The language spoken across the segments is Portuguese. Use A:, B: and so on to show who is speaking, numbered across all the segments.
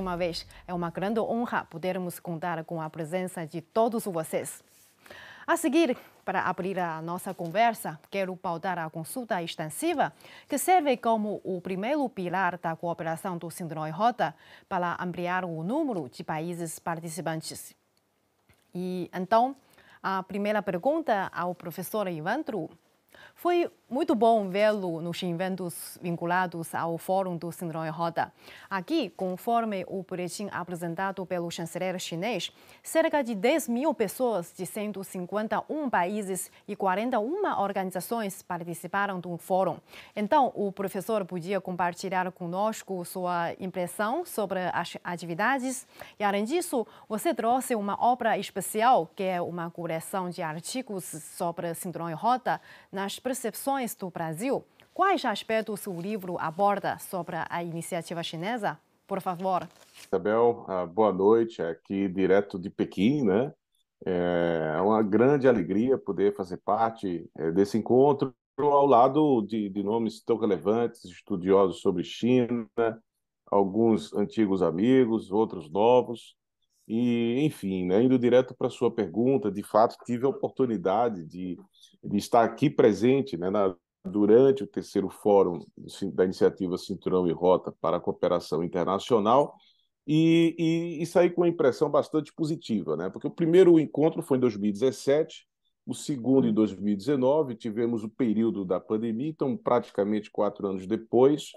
A: uma vez, é uma grande honra podermos contar com a presença de todos vocês. A seguir, para abrir a nossa conversa, quero pautar a consulta extensiva, que serve como o primeiro pilar da cooperação do Síndrome Rota para ampliar o número de países participantes. E então, a primeira pergunta ao professor Ivandro foi muito bom vê-lo nos eventos vinculados ao Fórum do Síndrome Roda. Aqui, conforme o boletim apresentado pelo chanceler chinês, cerca de 10 mil pessoas de 151 países e 41 organizações participaram do fórum. Então, o professor podia compartilhar conosco sua impressão sobre as atividades. E, além disso, você trouxe uma obra especial, que é uma coleção de artigos sobre Síndrome Roda, nas percepções regiões do Brasil. Quais aspectos o livro aborda sobre a iniciativa chinesa? Por favor.
B: Isabel, ah, boa noite. Aqui direto de Pequim, né? É, é uma grande alegria poder fazer parte eh, desse encontro ao lado de, de nomes tão relevantes, estudiosos sobre China, alguns antigos amigos, outros novos. E, enfim, né, indo direto para a sua pergunta, de fato tive a oportunidade de, de estar aqui presente né, na, durante o terceiro fórum da iniciativa Cinturão e Rota para a Cooperação Internacional e, e, e saí com uma impressão bastante positiva, né, porque o primeiro encontro foi em 2017, o segundo em 2019, uhum. tivemos o período da pandemia, então praticamente quatro anos depois.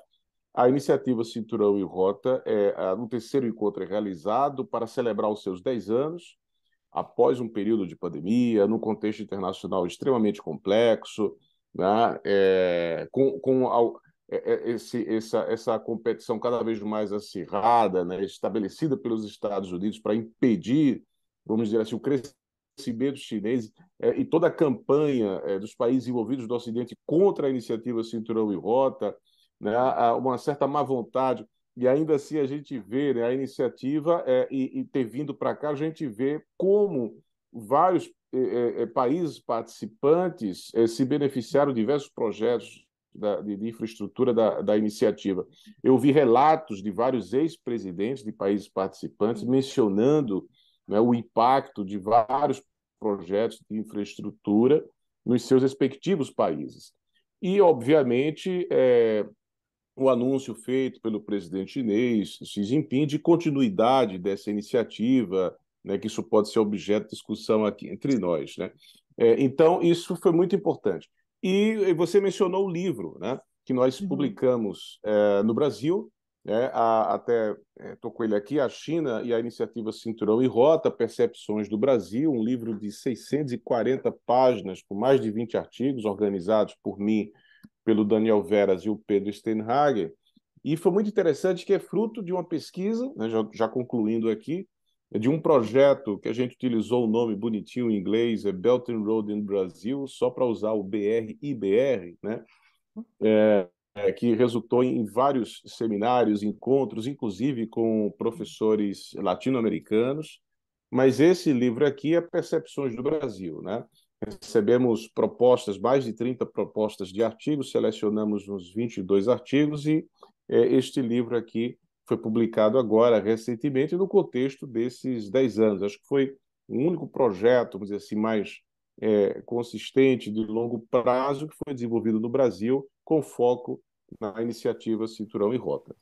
B: A iniciativa Cinturão e Rota é, é no terceiro encontro é realizado para celebrar os seus 10 anos, após um período de pandemia, num contexto internacional extremamente complexo, né? É, com, com é, é, esse, essa, essa competição cada vez mais acirrada, né? estabelecida pelos Estados Unidos para impedir, vamos dizer assim, o crescimento chinês é, e toda a campanha dos países envolvidos do Ocidente contra a iniciativa Cinturão e Rota, né, uma certa má vontade, e ainda assim a gente vê né, a iniciativa é, e, e, ter vindo para cá, a gente vê como vários é, é, é países participantes é, se beneficiaram de diversos projetos da, de, de, infraestrutura da, da, iniciativa. Eu vi relatos de vários ex-presidentes de países participantes mencionando né, o impacto de vários projetos de infraestrutura nos seus respectivos países. E, obviamente, é, o anúncio feito pelo presidente chinês Xi Jinping de continuidade dessa iniciativa, né, que isso pode ser objeto de discussão aqui entre nós. Né? É, então, isso foi muito importante. E você mencionou o livro né, que nós uhum. publicamos é, no Brasil, né, a, até estou é, com ele aqui, a China e a Iniciativa Cinturão e Rota, Percepções do Brasil, um livro de 640 páginas, com mais de 20 artigos organizados por mim pelo Daniel Veras e o Pedro Steinhager. E foi muito interessante que é fruto de uma pesquisa, né, já, já, concluindo aqui, de um projeto que a gente utilizou o nome bonitinho em inglês, é Belt and Road in Brasil, só para usar o BR né? É, é, que resultou em vários seminários, encontros, inclusive com professores latino-americanos. Mas esse livro aqui é Percepções do Brasil, né? Recebemos propostas, mais de 30 propostas de artigos, selecionamos uns 22 artigos e é, este livro aqui foi publicado agora, recentemente, no contexto desses 10 anos. Acho que foi o um único projeto, vamos dizer assim, mais é, consistente, de longo prazo, que foi desenvolvido no Brasil, com foco na iniciativa Cinturão e Rota.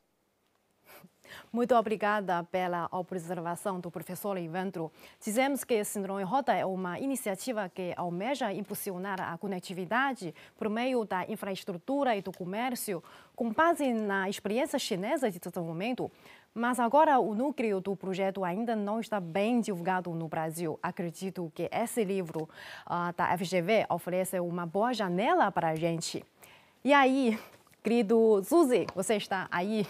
A: Muito obrigada pela observação do professor Ivandro. Dizemos que Síndrome Rota é uma iniciativa que almeja impulsionar a conectividade por meio da infraestrutura e do comércio, com base na experiência chinesa de desenvolvimento. Mas agora o núcleo do projeto ainda não está bem divulgado no Brasil. Acredito que esse livro uh, da FGV oferece uma boa janela para a gente. E aí, querido Suzy, você está aí?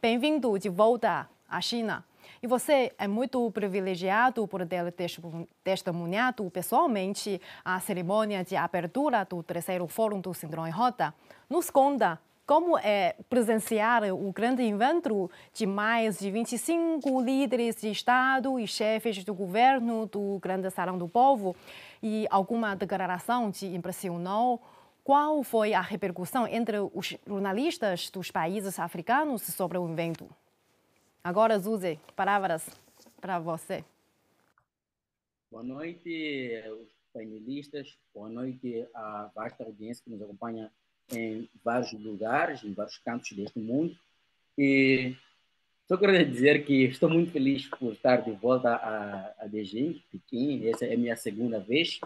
A: Bem-vindo de volta à China. E você é muito privilegiado por ter testemunhado pessoalmente a cerimônia de abertura do terceiro Fórum do Síndrome Rota. Nos conta como é presenciar o grande encontro de mais de 25 líderes de Estado e chefes do governo do Grande Salão do Povo e alguma declaração te impressionou? Qual foi a repercussão entre os jornalistas dos países africanos sobre o evento? Agora, Zuzi, palavras para você.
C: Boa noite, os panelistas. Boa noite à vasta audiência que nos acompanha em vários lugares, em vários cantos deste mundo. E só queria dizer que estou muito feliz por estar de volta a, a Beijing, Pequim. Essa é a minha segunda vez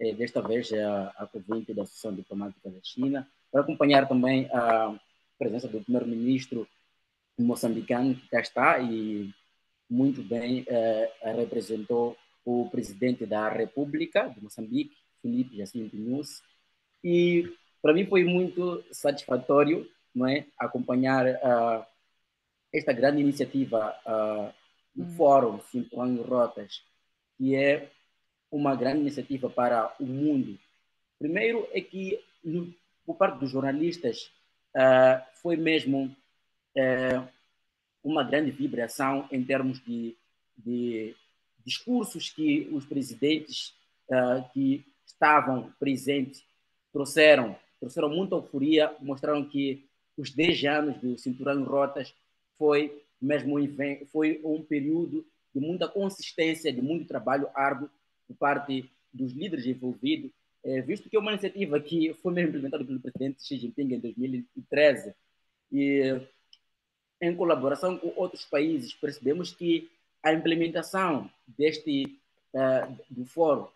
C: é, desta vez é a, a convite da Associação Diplomática da China, para acompanhar também a presença do primeiro-ministro moçambicano que está e muito bem é, representou o presidente da República de Moçambique, Felipe Jacinto Nunes. E para mim foi muito satisfatório não é, acompanhar uh, esta grande iniciativa, uh, o hum. Fórum Cinturão em Rotas, que é uma grande iniciativa para o mundo. Primeiro é que, no, por parte dos jornalistas, uh, foi mesmo uh, uma grande vibração em termos de, de discursos que os presidentes uh, que estavam presentes trouxeram. Trouxeram muita euforia, mostraram que os 10 anos do Cinturão Rotas foi mesmo foi um período de muita consistência, de muito trabalho árduo por parte dos líderes envolvidos, eh, visto que é uma iniciativa que foi mesmo implementada pelo presidente Xi Jinping em 2013 e em colaboração com outros países percebemos que a implementação deste uh, do fórum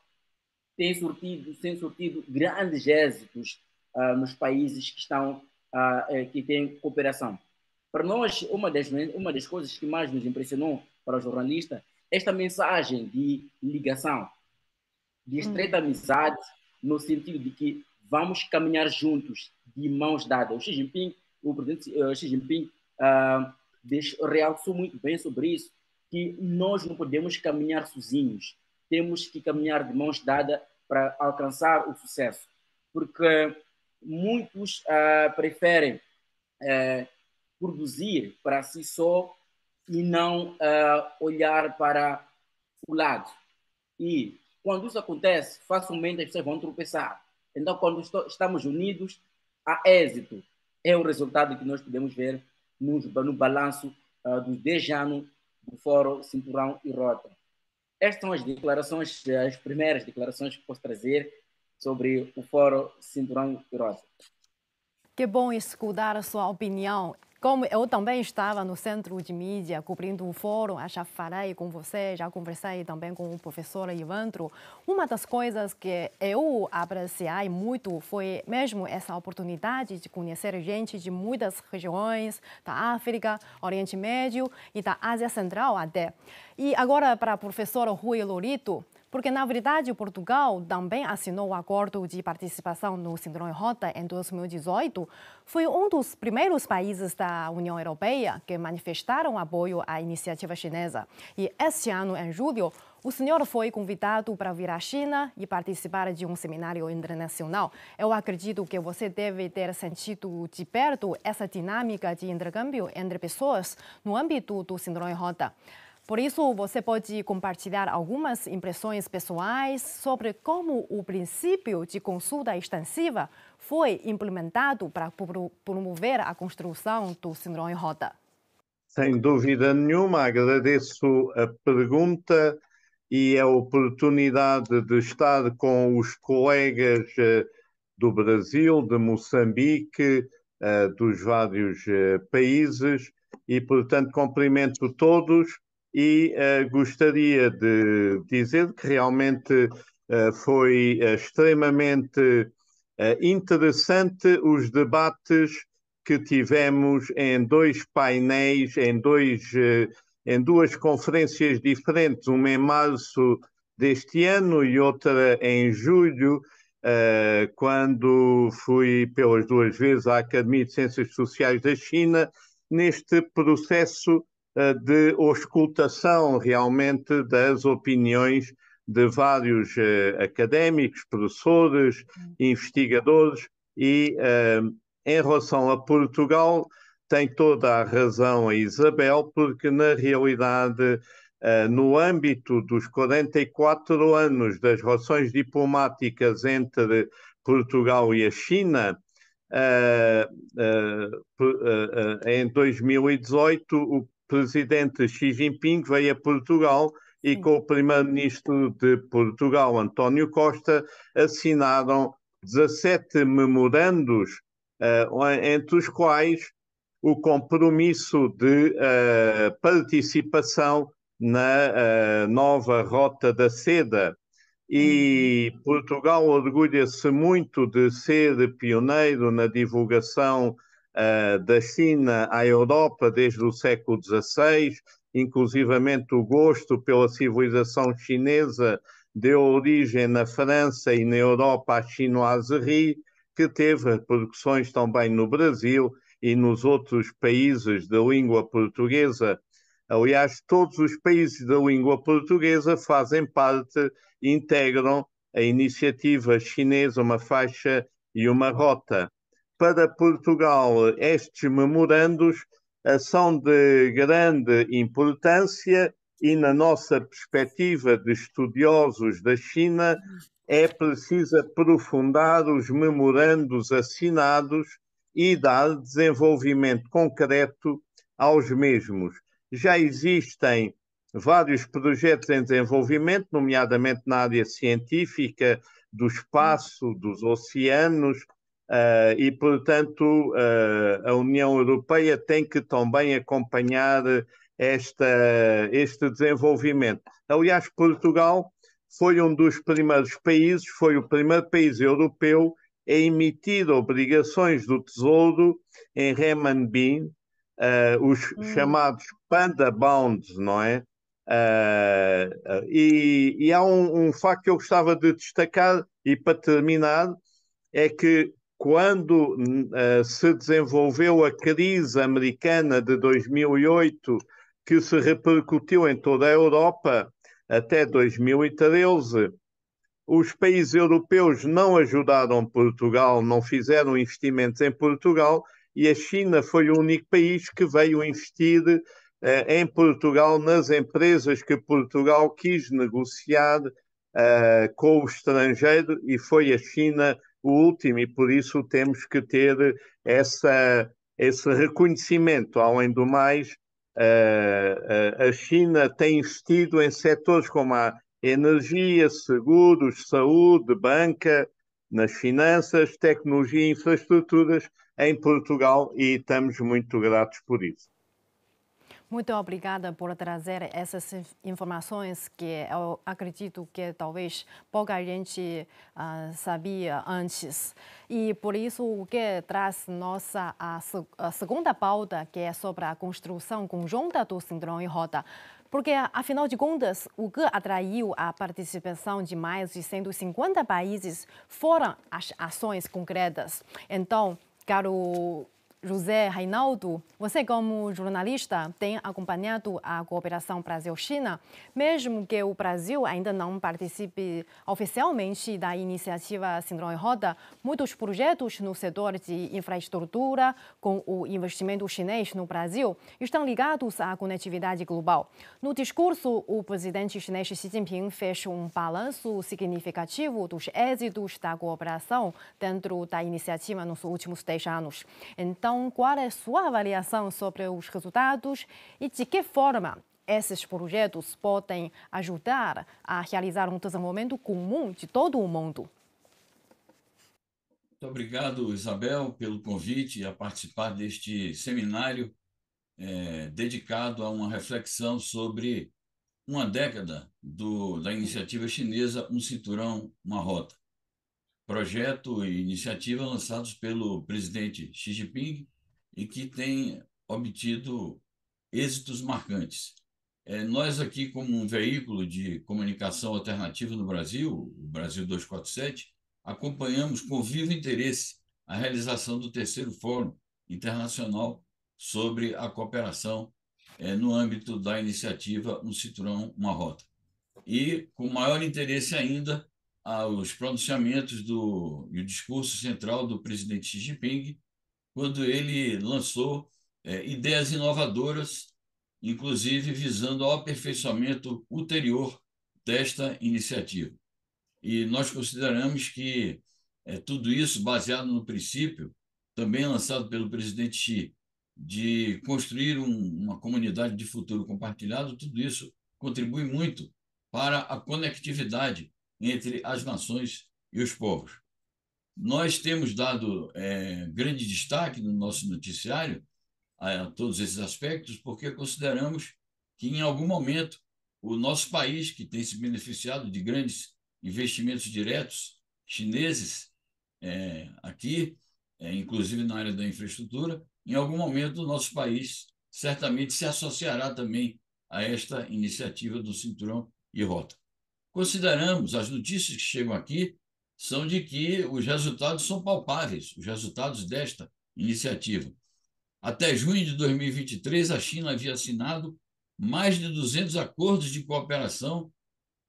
C: tem surtido tem surtido grandes êxitos uh, nos países que estão uh, que têm cooperação para nós uma das uma das coisas que mais nos impressionou para o jornalista esta mensagem de ligação de hum. estreita amizade, no sentido de que vamos caminhar juntos, de mãos dadas. O Xi Jinping, o presidente eh, Xi Jinping, uh, ah, realçou muito bem sobre isso, que nós não podemos caminhar sozinhos, temos que caminhar de mãos dadas para alcançar o sucesso, porque muitos uh, preferem uh, produzir para si só e não uh, olhar para o lado. E quando isso acontece, facilmente as pessoas vão tropeçar. Então, quando estamos unidos, há êxito. É o resultado que nós podemos ver no, no balanço uh, dos 10 do Fórum Cinturão e Rota. Estas são as declarações, as primeiras declarações que posso trazer sobre o Fórum Cinturão e Rota. Que bom
A: escutar a sua opinião. Como eu também estava no centro de mídia cobrindo o fórum, já falei com você, já conversei também com o professor Ivandro. Uma das coisas que eu apreciei muito foi mesmo essa oportunidade de conhecer gente de muitas regiões da África, Oriente Médio e da Ásia Central até. E agora para o professor Rui Lorito, porque, na verdade, Portugal também assinou o acordo de participação no Síndrome Rota em 2018. Foi um dos primeiros países da União Europeia que manifestaram apoio à iniciativa chinesa. E este ano, em julho, o senhor foi convidado para vir à China e participar de um seminário internacional. Eu acredito que você deve ter sentido de perto essa dinâmica de intercâmbio entre pessoas no âmbito do Síndrome Rota. Por isso, você pode compartilhar algumas impressões pessoais sobre como o princípio de consulta extensiva foi implementado para promover a construção do Síndrome Rota.
D: Sem dúvida nenhuma, agradeço a pergunta e a oportunidade de estar com os colegas eh, do Brasil, de Moçambique, eh, dos vários eh, países e, portanto, cumprimento todos e uh, gostaria de dizer que realmente uh, foi eh, extremamente interessante os debates que tivemos em dois painéis, em, dois, em duas conferências diferentes, uma em março deste ano e outra em julho, Uh, quando fui pelas duas vezes à Academia de Ciências Sociais da China, neste processo eh, de auscultação realmente das opiniões de vários eh, académicos, professores, hum. investigadores e eh, em relação a Portugal tem toda a razão a Isabel, porque na realidade no âmbito dos 44 anos das relações diplomáticas entre Portugal e a China, em 2018, o presidente Xi Jinping veio a Portugal e com o primeiro-ministro de Portugal, António Costa, assinaram 17 memorandos, uh, entre os quais o compromisso de uh, participação na uh, nova Rota da Seda. E uhum. Portugal orgulha-se muito de ser pioneiro na divulgação uh, da China à Europa desde o século XVI, inclusivamente o gosto pela civilização chinesa deu origem na França e na Europa à chinoiserie, que teve produções também no Brasil e nos outros países da língua portuguesa. Aliás, todos os países da língua portuguesa fazem parte, integram a iniciativa chinesa, uma faixa e uma rota para Portugal, estes memorandos são de grande importância e, na nossa perspectiva de estudiosos da China, é preciso aprofundar os memorandos assinados e dar desenvolvimento concreto aos mesmos. Já existem vários projetos em desenvolvimento, nomeadamente na área científica, do espaço, dos oceanos, Uh, e, portanto, uh, a União Europeia tem que também acompanhar esta, este desenvolvimento. Aliás, Portugal foi um dos primeiros países, foi o primeiro país europeu a emitir obrigações do Tesouro em renminbi, uh, eh, os hum. chamados panda bonds, não é? E, e, há um, um facto que eu gostava de destacar, e para terminar, é que quando uh, se desenvolveu a crise americana de 2008, que se repercutiu em toda a Europa até 2013, os países europeus não ajudaram Portugal, não fizeram investimentos em Portugal e a China foi o único país que veio investir eh, em Portugal nas empresas que Portugal quis negociar eh, com o estrangeiro e foi a China o último e por isso temos que ter essa, esse reconhecimento. Além do mais, a, a China tem investido em setores como a energia, seguros, saúde, banca, nas finanças, tecnologia e infraestruturas em Portugal e estamos muito gratos por isso.
A: Muito obrigada por trazer essas informações que eu acredito que talvez pouca gente ah, sabia antes. E por isso o que traz nossa a, a segunda pauta, que é sobre a construção conjunta do síndrome Rota. Porque, afinal de contas, o que atraiu a participação de mais de 150 países foram as ações concretas. Então, caro José Reinaldo, você como jornalista tem acompanhado a cooperação Brasil-China, mesmo que o Brasil ainda não participe oficialmente da iniciativa Síndrome Roda, muitos projetos no setor de infraestrutura com o investimento chinês no Brasil estão ligados à conectividade global. No discurso, o presidente chinês Xi Jinping fez um balanço significativo dos êxitos da cooperação dentro da iniciativa nos últimos 10 anos. Então, então, qual é a sua avaliação sobre os resultados e de que forma esses projetos podem ajudar a realizar um desenvolvimento comum de todo o mundo?
E: Muito obrigado, Isabel, pelo convite a participar deste seminário é, dedicado a uma reflexão sobre uma década do, da iniciativa chinesa Um Cinturão, Uma Rota projeto e iniciativa lançados pelo presidente Xi Jinping e que tem obtido êxitos marcantes. É, nós aqui, como um veículo de comunicação alternativa no Brasil, o Brasil 247, acompanhamos com vivo interesse a realização do terceiro Fórum Internacional sobre a Cooperação é, no âmbito da iniciativa Um Cinturão, Uma Rota. E, com maior interesse ainda, aos pronunciamentos do, e o discurso central do presidente Xi Jinping, quando ele lançou é, ideias inovadoras, inclusive visando ao aperfeiçoamento ulterior desta iniciativa. E nós consideramos que é, tudo isso baseado no princípio, também lançado pelo presidente Xi, de construir um, uma comunidade de futuro compartilhado, tudo isso contribui muito para a conectividade entre as nações e os povos. Nós temos dado é, grande destaque no nosso noticiário a, a todos esses aspectos, porque consideramos que, em algum momento, o nosso país, que tem se beneficiado de grandes investimentos diretos chineses é, aqui, é, inclusive na área da infraestrutura, em algum momento o nosso país certamente se associará também a esta iniciativa do Cinturão e Rota. Consideramos, as notícias que chegam aqui são de que os resultados são palpáveis, os resultados desta iniciativa. Até junho de 2023, a China havia assinado mais de 200 acordos de cooperação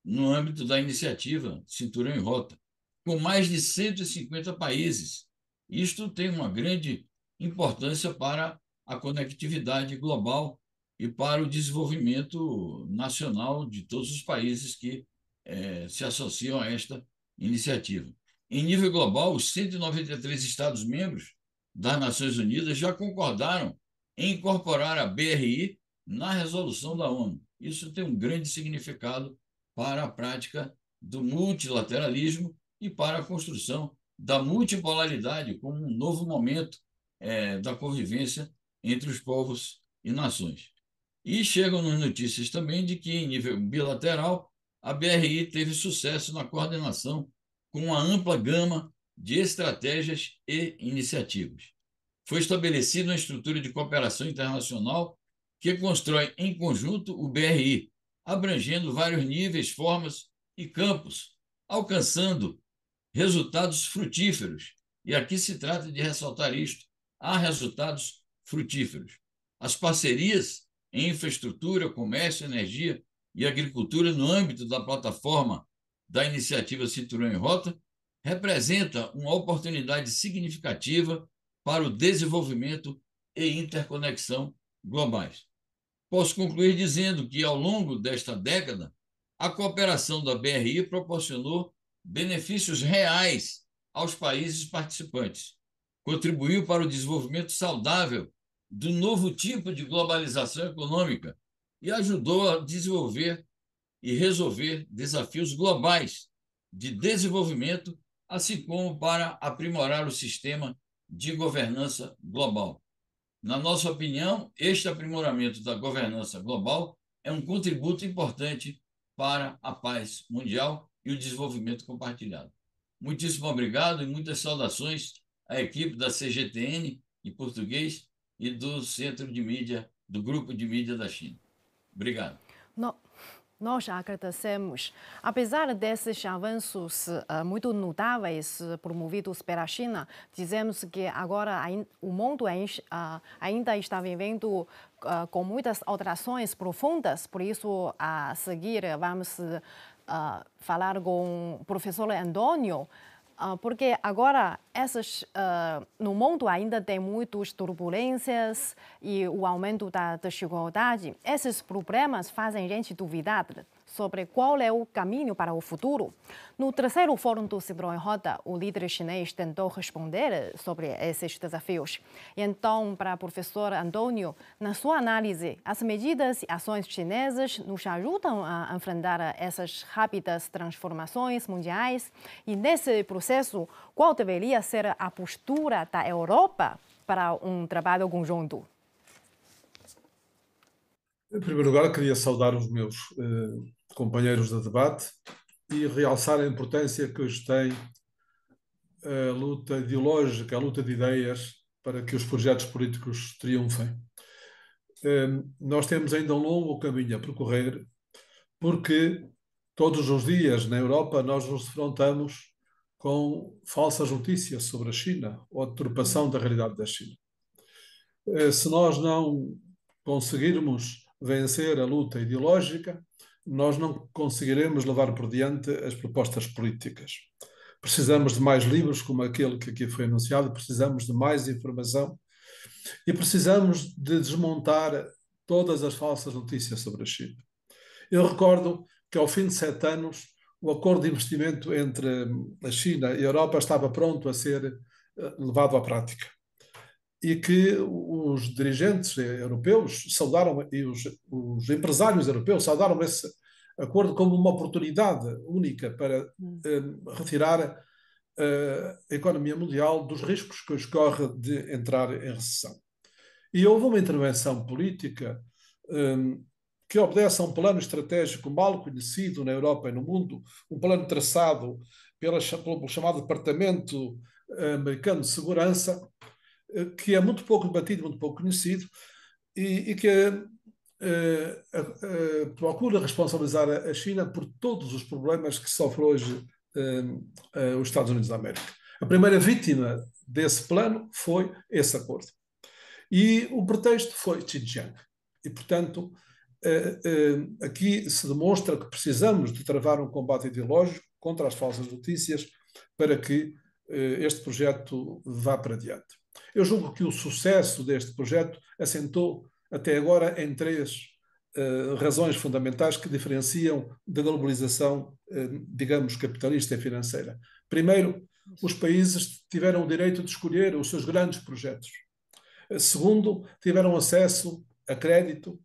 E: no âmbito da iniciativa Cinturão e Rota, com mais de 150 países. Isto tem uma grande importância para a conectividade global e para o desenvolvimento nacional de todos os países que é, se associam a esta iniciativa. Em nível global, os 193 Estados-membros das Nações Unidas já concordaram em incorporar a BRI na resolução da ONU. Isso tem um grande significado para a prática do multilateralismo e para a construção da multipolaridade como um novo momento é, da convivência entre os povos e nações. E chegam-nos notícias também de que, em nível bilateral, a BRI teve sucesso na coordenação com uma ampla gama de estratégias e iniciativas. Foi estabelecida uma estrutura de cooperação internacional que constrói em conjunto o BRI, abrangendo vários níveis, formas e campos, alcançando resultados frutíferos. E aqui se trata de ressaltar isto: há resultados frutíferos. As parcerias em infraestrutura, comércio, energia, e Agricultura no âmbito da plataforma da iniciativa Cinturão em Rota, representa uma oportunidade significativa para o desenvolvimento e interconexão globais. Posso concluir dizendo que, ao longo desta década, a cooperação da BRI proporcionou benefícios reais aos países participantes, contribuiu para o desenvolvimento saudável do novo tipo de globalização econômica e ajudou a desenvolver e resolver desafios globais de desenvolvimento, assim como para aprimorar o sistema de governança global. Na nossa opinião, este aprimoramento da governança global é um contributo importante para a paz mundial e o desenvolvimento compartilhado. Muitíssimo obrigado e muitas saudações à equipe da CGTN em português e do Centro de Mídia, do Grupo de Mídia da China. Obrigado.
A: No, nós agradecemos. Apesar desses avanços uh, muito notáveis eh, promovidos pela China, dizemos que agora o mundo ah, ainda está vivendo uh, com muitas alterações profundas, por isso, a seguir, vamos uh, falar com o professor Antônio. Ah, porque agora essas, uh, no mundo ainda tem muitas turbulências e o aumento da desigualdade. Esses problemas fazem a gente duvidar sobre qual é o caminho para o futuro. No terceiro Fórum do Cinturão em Roda, o líder chinês tentou responder sobre esses desafios. E então, para o professor Antônio, na sua análise, as medidas e ações chinesas nos ajudam a enfrentar essas rápidas transformações mundiais? E nesse processo, qual deveria ser a postura da Europa para um trabalho conjunto?
F: Em primeiro lugar, queria saudar os meus eh, companheiros de debate e realçar a importância que hoje tem a luta ideológica, a luta de ideias para que os projetos políticos triunfem. Hum, nós temos ainda um longo caminho a percorrer, porque todos os dias na Europa nós nos defrontamos com falsas notícias sobre a China ou a deturpação da realidade da China. Eh, se nós não conseguirmos vencer a luta ideológica, nós não conseguiremos levar por diante as propostas políticas. Precisamos de mais livros, como aquele que aqui foi anunciado, precisamos de mais informação e precisamos de desmontar todas as falsas notícias sobre a China. Eu recordo que, ao fim de sete anos, o acordo de investimento entre a China e a Europa estava pronto a ser eh, levado à prática e que os dirigentes europeus saudaram, e os, os empresários europeus saudaram esse acordo como uma oportunidade única para hum. eh, retirar eh, a economia mundial dos riscos que escorre de entrar em recessão. E houve uma intervenção política eh, que obedece a um plano estratégico mal conhecido na Europa e no mundo, um plano traçado pela, pelo chamado Departamento Americano de Segurança, eh, que é muito pouco debatido, muito pouco conhecido, e, e que eh, procura responsabilizar a China por todos os problemas que sofre hoje eh, os Estados Unidos da América. A primeira vítima desse plano foi esse acordo. E o pretexto foi Xinjiang. E, portanto, aqui se demonstra que precisamos de travar um combate ideológico contra as falsas notícias para que este projeto vá para diante. Eu julgo que o sucesso deste projeto assentou até agora em três uh, razões fundamentais que diferenciam da globalização, uh, digamos, capitalista e financeira. Primeiro, os países tiveram o direito de escolher os seus grandes projetos. Eh, segundo, tiveram acesso a crédito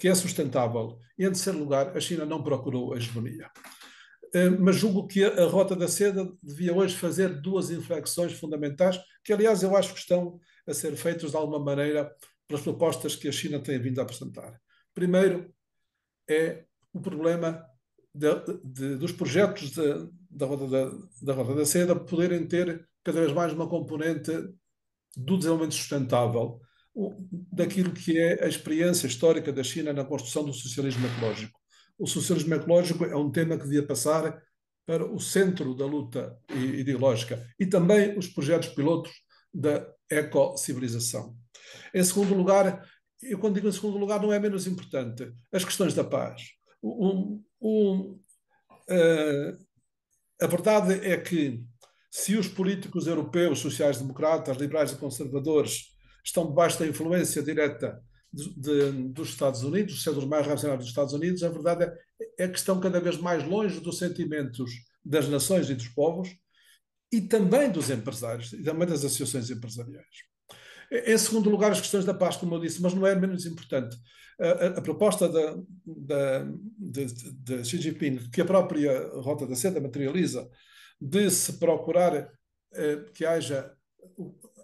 F: que é sustentável. E, em terceiro lugar, a China não procurou a hegemonia. Eh, mas julgo que a Rota da Seda devia hoje fazer duas inflexões fundamentais, que aliás eu acho que estão a ser feitas de alguma maneira pelas propostas que a China tem vindo a apresentar. Primeiro é o problema de, de, dos projetos de, da, Rota da, da Rota da Seda poderem ter cada vez mais uma componente do desenvolvimento sustentável, daquilo que é a experiência histórica da China na construção do socialismo ecológico o socialismo ecológico é um tema que devia passar para o centro da luta ideológica e também os projetos pilotos da ecocivilização. Em segundo lugar, eu quando digo em segundo lugar não é menos importante, as questões da paz. Um, um, uh, a verdade é que se os políticos europeus, sociais-democratas, liberais e conservadores estão debaixo da influência direta de, dos Estados Unidos, sendo os mais reacionários dos Estados Unidos, a verdade é, é que estão cada vez mais longe dos sentimentos das nações e dos povos e também dos empresários e também das associações empresariais. Em segundo lugar, as questões da paz, como eu disse, mas não é menos importante. A, a proposta da, da, de, de, Xi Jinping, que a própria Rota da Seda materializa, de se procurar eh, que haja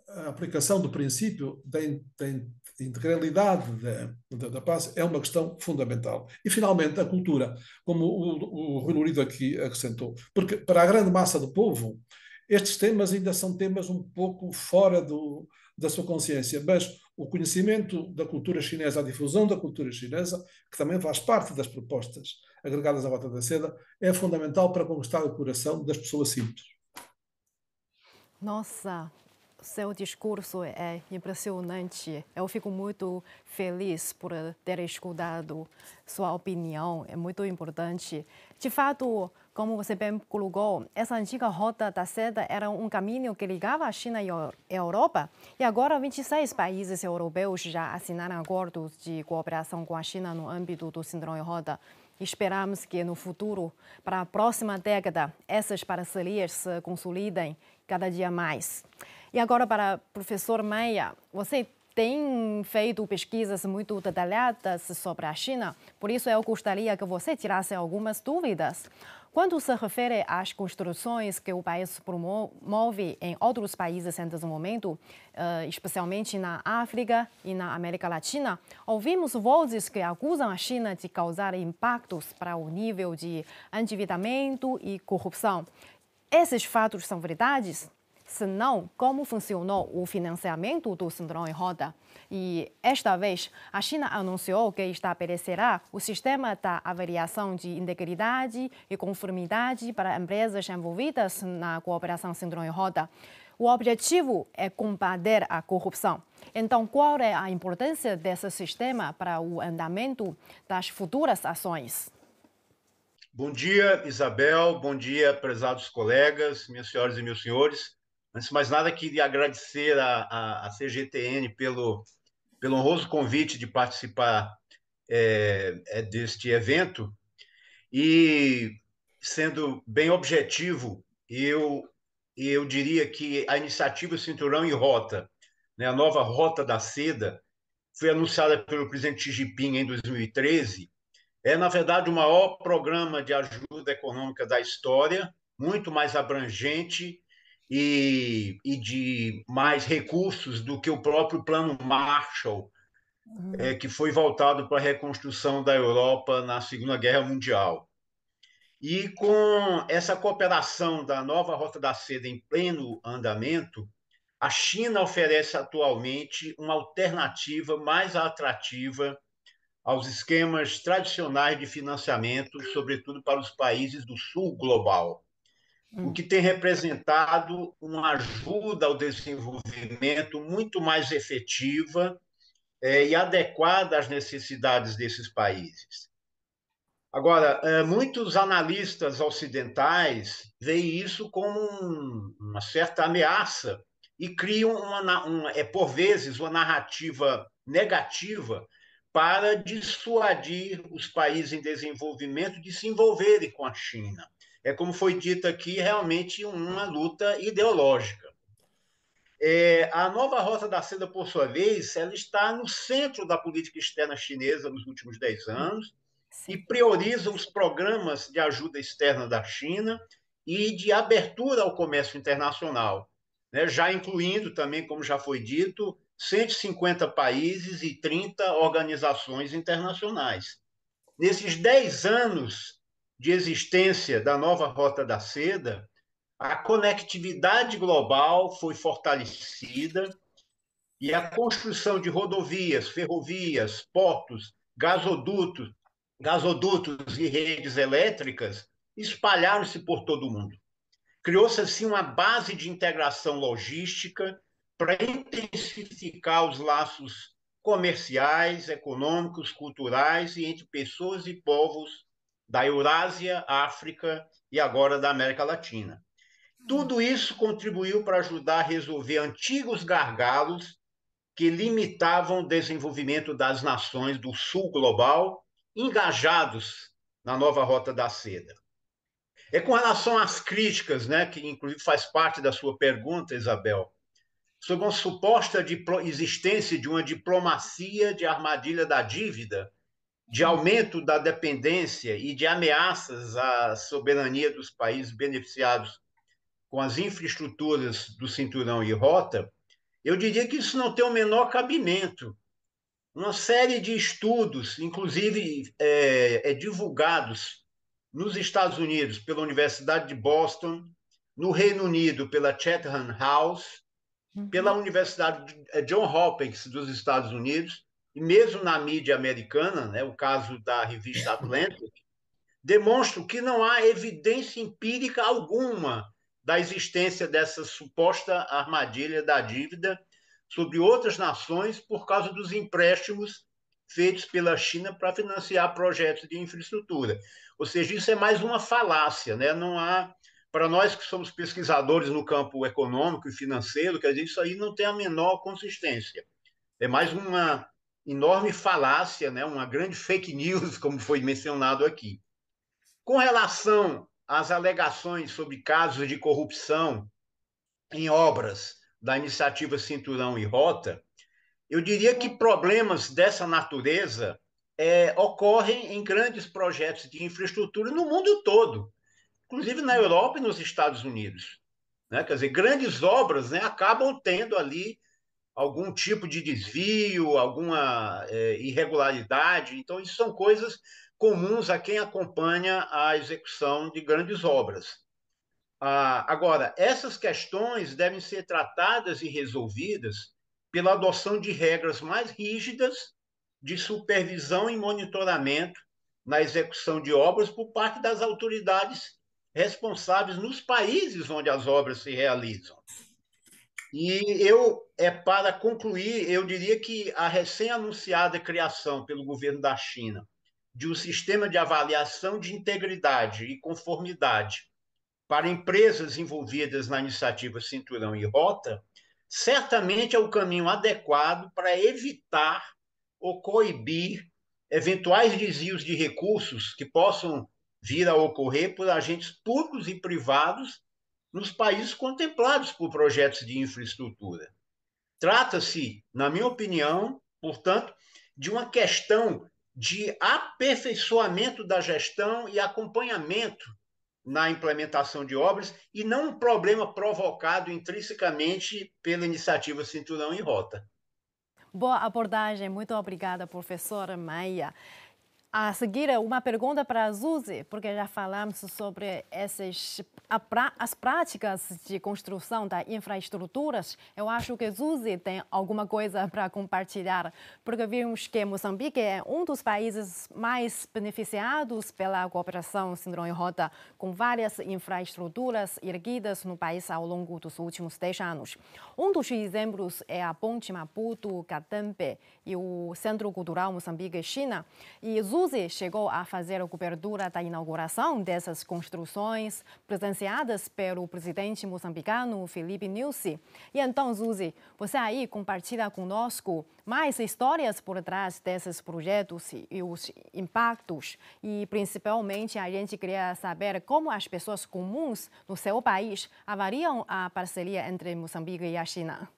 F: a aplicação do princípio da, in, da, in, integralidade da, da, paz é uma questão fundamental. E, finalmente, a cultura, como o, o Rui Lurido aqui acrescentou. Porque, para a grande massa do povo, estes temas ainda são temas um pouco fora do, da sua consciência, mas o conhecimento da cultura chinesa, a difusão da cultura chinesa, que também faz parte das propostas agregadas à Rota da Seda, é fundamental para conquistar o coração das pessoas simples.
A: Nossa, seu discurso é, é impressionante. Eu fico muito feliz por ter escutado sua opinião. É muito importante. De fato, como você bem colocou, essa antiga rota da seda era um caminho que ligava a China e a Europa. E agora, 26 países europeus já assinaram acordos de cooperação com a China no âmbito do Síndrome Rota. Esperamos que no futuro, para a próxima década, essas parcerias se consolidem cada dia mais. E agora para professor Maia, você tem feito pesquisas muito detalhadas sobre a China, por isso eu gostaria que você tirasse algumas dúvidas. Quando se refere às construções que o país promove em outros países em desenvolvimento, eh, especialmente na África e na América Latina, ouvimos vozes que acusam a China de causar impactos para o nível de endividamento e corrupção. Esses fatos são verdades? Se não, como funcionou o financiamento do Cinturão em Roda. E esta vez, a China anunciou que estabelecerá o sistema da avaliação de integridade e conformidade para empresas envolvidas na cooperação Cinturão em Roda. O objetivo é combater a corrupção. Então, qual é a importância desse sistema para o andamento das futuras ações?
G: Bom dia, Isabel. Bom dia, prezados colegas, minhas senhoras e meus senhores. Antes de mais nada, queria agradecer à CGTN pelo, pelo honroso convite de participar é, é, deste evento. E, sendo bem objetivo, eu, eu diria que a iniciativa Cinturão e Rota, né, a nova Rota da Seda, foi anunciada pelo presidente Xi Jinping em 2013. É, na verdade, o maior programa de ajuda econômica da história, muito mais abrangente e, e de mais recursos do que o próprio Plano Marshall, uhum. é, que foi voltado para a reconstrução da Europa na Segunda Guerra Mundial. E com essa cooperação da nova Rota da Seda em pleno andamento, a China oferece atualmente uma alternativa mais atrativa aos esquemas tradicionais de financiamento, sobretudo para os países do sul global o que tem representado uma ajuda ao desenvolvimento muito mais efetiva é, e adequada às necessidades desses países. Agora, é, muitos analistas ocidentais veem isso como um, uma certa ameaça e criam, uma, uma, é, por vezes, uma narrativa negativa para dissuadir os países em desenvolvimento de se envolverem com a China é como foi dito aqui, realmente uma luta ideológica. É, a nova rota da Seda, por sua vez, ela está no centro da política externa chinesa nos últimos dez anos e prioriza os programas de ajuda externa da China e de abertura ao comércio internacional, né, já incluindo também, como já foi dito, 150 países e 30 organizações internacionais. Nesses 10 anos, de existência da nova Rota da Seda, a conectividade global foi fortalecida e a construção de rodovias, ferrovias, portos, gasodutos, gasodutos e redes elétricas espalharam-se por todo o mundo. Criou-se assim uma base de integração logística para intensificar os laços comerciais, econômicos, culturais e entre pessoas e povos da Eurásia, África e agora da América Latina. Uhum. Tudo isso contribuiu para ajudar a resolver antigos gargalos que limitavam o desenvolvimento das nações do sul global engajados na nova rota da seda. É com relação às críticas, né, que inclusive faz parte da sua pergunta, Isabel, sobre uma suposta existência de uma diplomacia de armadilha da dívida de aumento da dependência e de ameaças à soberania dos países beneficiados com as infraestruturas do cinturão e rota, eu diria que isso não tem o menor cabimento. Uma série de estudos, inclusive é, é divulgados nos Estados Unidos pela Universidade de Boston, no Reino Unido pela Chatham House, pela uhum. Universidade é, John Hopkins dos Estados Unidos e mesmo na mídia americana, né, o caso da revista Atlantic, demonstram que não há evidência empírica alguma da existência dessa suposta armadilha da dívida sobre outras nações por causa dos empréstimos feitos pela China para financiar projetos de infraestrutura. Ou seja, isso é mais uma falácia, né? Não há para nós que somos pesquisadores no campo econômico e financeiro, quer dizer, isso aí não tem a menor consistência. É mais uma enorme falácia, né, uma grande fake news, como foi mencionado aqui. Com relação às alegações sobre casos de corrupção em obras da iniciativa Cinturão e Rota, eu diria que problemas dessa natureza é, ocorrem em grandes projetos de infraestrutura no mundo todo, inclusive na Europa e nos Estados Unidos. Né? Quer dizer, grandes obras né, acabam tendo ali algum tipo de desvio, alguma é, irregularidade. Então, isso são coisas comuns a quem acompanha a execução de grandes obras. Ah, agora, essas questões devem ser tratadas e resolvidas pela adoção de regras mais rígidas de supervisão e monitoramento na execução de obras por parte das autoridades responsáveis nos países onde as obras se realizam. E eu, é para concluir, eu diria que a recém-anunciada criação pelo governo da China de um sistema de avaliação de integridade e conformidade para empresas envolvidas na iniciativa Cinturão e Rota, certamente é o caminho adequado para evitar ou coibir eventuais desvios de recursos que possam vir a ocorrer por agentes públicos e privados nos países contemplados por projetos de infraestrutura. Trata-se, na minha opinião, portanto, de uma questão de aperfeiçoamento da gestão e acompanhamento na implementação de obras e não um problema provocado intrinsecamente pela iniciativa Cinturão em Rota.
A: Boa abordagem, muito obrigada, professora Maia. A seguir, uma pergunta para a Zuzi, porque já falamos sobre essas, as práticas de construção das infraestruturas. Eu acho que a Zuzi tem alguma coisa para compartilhar, porque vimos que Moçambique é um dos países mais beneficiados pela cooperação Síndrome Rota, com várias infraestruturas erguidas no país ao longo dos últimos 10 anos. Um dos exemplos é a ponte Maputo-Catampe e o Centro Cultural Moçambique-China. E Zuzi Suzy chegou a fazer a cobertura da inauguração dessas construções presenciadas pelo presidente moçambicano Felipe Nilce. E então, Suzy, você aí compartilha conosco mais histórias por trás desses projetos e os impactos. E principalmente a gente queria saber como as pessoas comuns no seu país avaliam a parceria entre Moçambique e a China.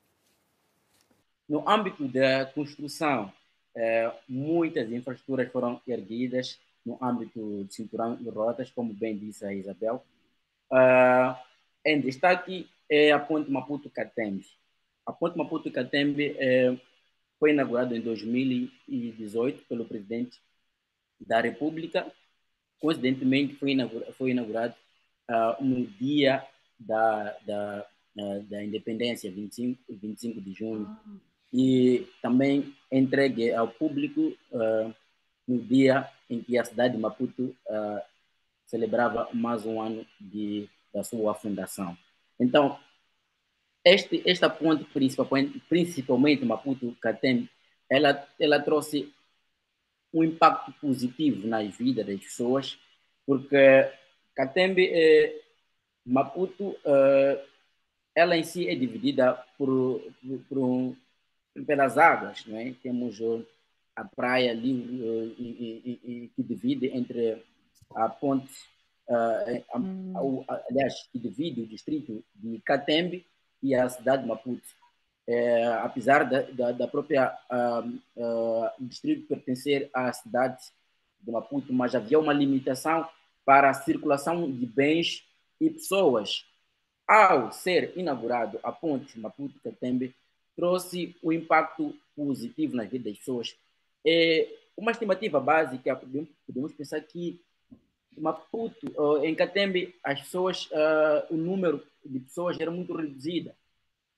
C: No âmbito da construção é, muitas infraestruturas foram erguidas no âmbito de cinturão e rotas, como bem disse a Isabel. Uh, em destaque é a Ponte Maputo-Catembe. A Ponte Maputo-Catembe é, foi inaugurada em 2018 pelo presidente da República. Coincidentemente, foi inaugurado, foi inaugurado uh, no dia da, da, uh, da independência, 25, 25 de junho e também entregue ao público uh, no dia em que a cidade de Maputo uh, celebrava mais um ano de, da sua fundação. Então, este, esta ponte, principalmente, Maputo Catem, ela, ela trouxe um impacto positivo nas vidas das pessoas, porque Catembe, eh, Maputo, ela em si é dividida por, por, por um, pelas águas, né? temos a praia ali e, e, e, que divide entre a ponte, eh, eh, a, a, hum. a, aliás, que divide o distrito de Catembe e a cidade de Maputo. É, apesar da, da, da própria uh, distrito pertencer à cidade de Maputo, mas havia uma limitação para a circulação de bens e pessoas. Ao ser inaugurado a ponte Maputo-Catembe, trouxe o impacto positivo nas vidas das pessoas. É uma estimativa básica, podemos pensar que Maputo, eh, em Catembe, as pessoas, uh, o número de pessoas era muito reduzido.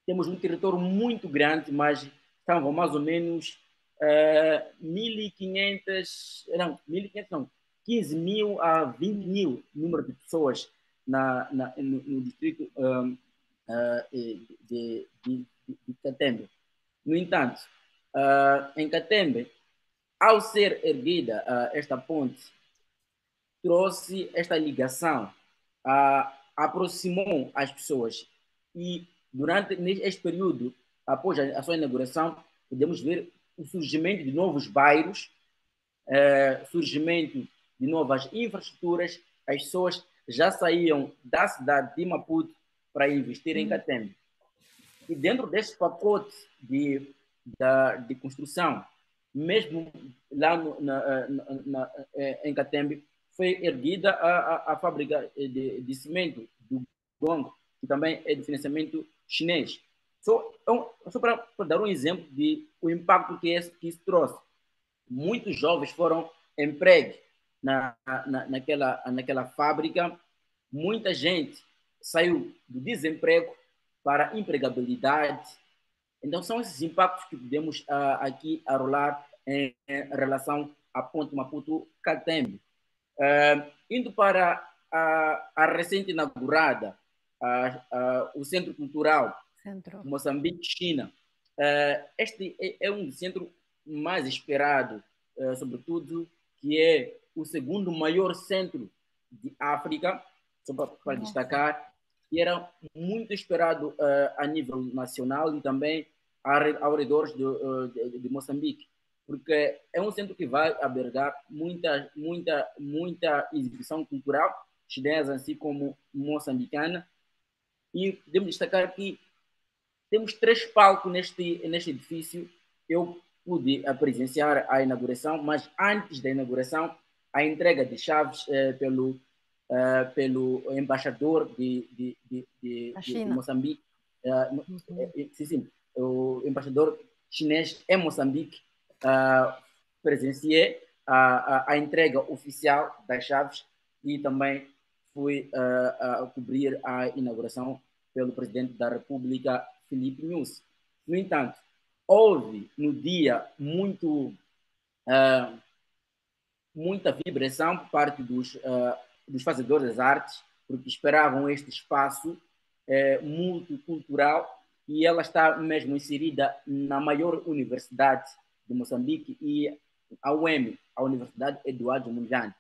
C: Temos um território muito grande, mas estavam mais ou menos uh, eh, 1.500, não, 1.500 não, 15 mil a 20 mil número de pessoas na, na no, no, distrito um, uh, de, de, de Catembe. No entanto, uh, em Catembe, ao ser erguida uh, esta ponte, trouxe esta ligação, uh, aproximou as pessoas e durante este período, após a, a sua inauguração, podemos ver o surgimento de novos bairros, uh, surgimento de novas infraestruturas, as pessoas já saíam da cidade de Maputo para investir hum. em uhum. Catembe. E dentro desse pacote de, da, de construção, mesmo lá no, na, eh, na, na, eh, em Catembe, foi erguida a, a, a fábrica de, de, cimento do Gongo, que também é de financiamento chinês. Só, é só para, dar um exemplo de o impacto que, isso que isso trouxe. Muitos jovens foram empregos na, na, naquela, naquela fábrica. Muita gente saiu do desemprego para empregabilidade. Então, são esses impactos que podemos uh, aqui arrolar em, em, relação à ponte Maputo-Catembe. Uh, ah, indo para a, a recente inaugurada, a, uh, o Centro Cultural de Moçambique, China. Ah, este é, é um centro mais esperado, sobretudo, que é o segundo maior centro de África, só para, para destacar, e era muito esperado uh, a nível nacional e também ao redor de, uh, de, de, Moçambique, porque é um centro que vai abrigar muita, muita, muita exibição cultural chinesa, assim como moçambicana. E devo destacar que temos três palcos neste, neste edifício. Eu pude presenciar a inauguração, mas antes da inauguração, a entrega de chaves eh, pelo uh, pelo embaixador de, de, de, de, de Moçambique. Uh, eh, uhum. Eh, sim, sim, o embaixador chinês em Moçambique uh, presenciei a, a, a, entrega oficial das chaves e também fui uh, a cobrir a inauguração pelo presidente da República, Felipe Nunes. No entanto, houve no dia muito, uh, muita vibração por parte dos uh, dos fazedores das artes, porque esperavam este espaço é, eh, multicultural e ela está mesmo inserida na maior universidade de Moçambique e a UEM, a Universidade Eduardo Mondlane,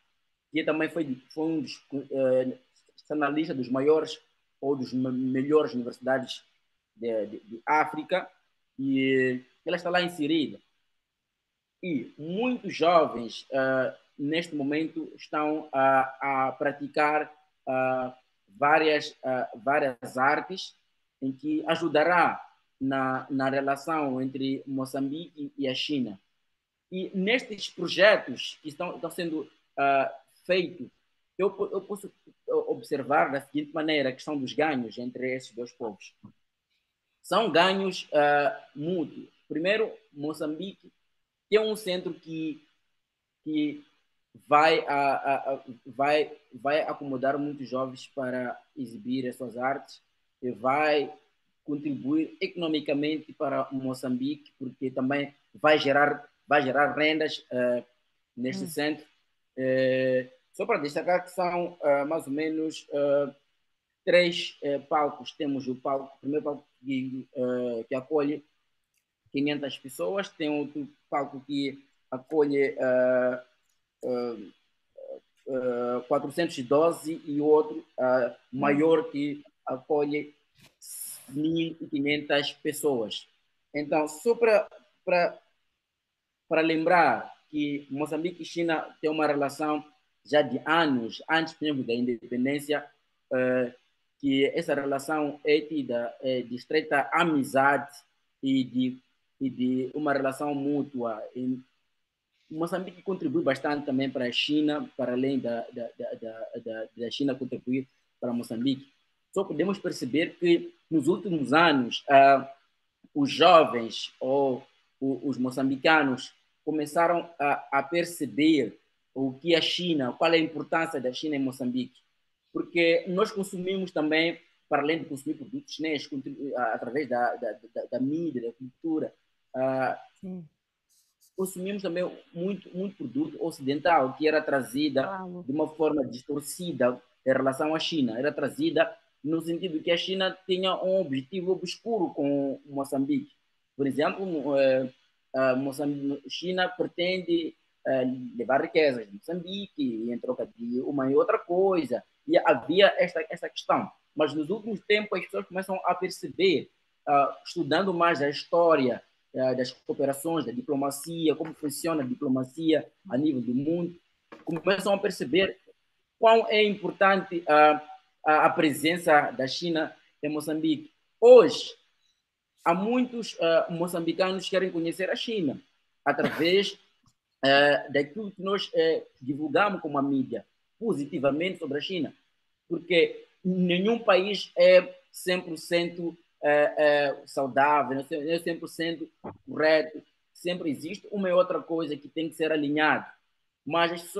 C: que também foi, foi um dos é, eh, está na lista dos maiores ou dos melhores universidades de, de, de África e ela está lá inserida e muitos jovens uh, neste momento estão a, a praticar a, várias, a, várias artes em que ajudará na, na relação entre Moçambique e a China. E nestes projetos que estão, estão sendo uh, feitos, eu, eu posso observar da seguinte maneira a questão dos ganhos entre esses dois povos. São ganhos uh, mútuos. Primeiro, Moçambique tem um centro que, que vai, a, a, a, vai, vai acomodar muitos jovens para exibir as suas artes e vai contribuir economicamente para Moçambique, porque também vai gerar, vai gerar rendas uh, neste hum. centro. Uh, só para destacar que são uh, mais ou menos três palcos. Temos o, palco, o primeiro palco que, que acolhe 500 pessoas, tem outro palco que acolhe uh, 412 ah, ah, e outro uh, maior que acolhe 1.500 pessoas. Então, só para lembrar que Moçambique e China têm uma relação já de anos, antes mesmo da independência, uh, que essa relação é tida é, de estreita amizade e de, e de uma relação mútua Moçambique contribui bastante também para a China, para além da, da, da, da, China contribuir para Moçambique. Só podemos perceber que nos últimos anos ah, os jovens ou os moçambicanos começaram a, a perceber o que é a China, qual é a importância da China em Moçambique, porque nós consumimos também, para além de consumir produtos chineses, através da, da, da, da mídia, da cultura, ah, consumimos também muito, muito produto ocidental, que era trazida claro. de uma forma distorcida em relação à China. Era trazida no sentido que a China tinha um objetivo obscuro com Moçambique. Por exemplo, eh, a China pretende eh, levar riquezas de Moçambique, em troca de uma e outra coisa. E havia esta, essa questão. Mas nos últimos tempos as pessoas começam a perceber, ah, estudando mais a história é, das cooperações, da diplomacia, como funciona a diplomacia a nível do mundo, começam a perceber quão é importante a, a, presença da China em Moçambique. Hoje, há muitos uh, moçambicanos que querem conhecer a China através uh, daquilo que nós uh, divulgamos como a mídia positivamente sobre a China, porque nenhum país é 100% é, é, saudável, não é 100% correto. Sempre existe uma e outra coisa que tem que ser alinhado. Mas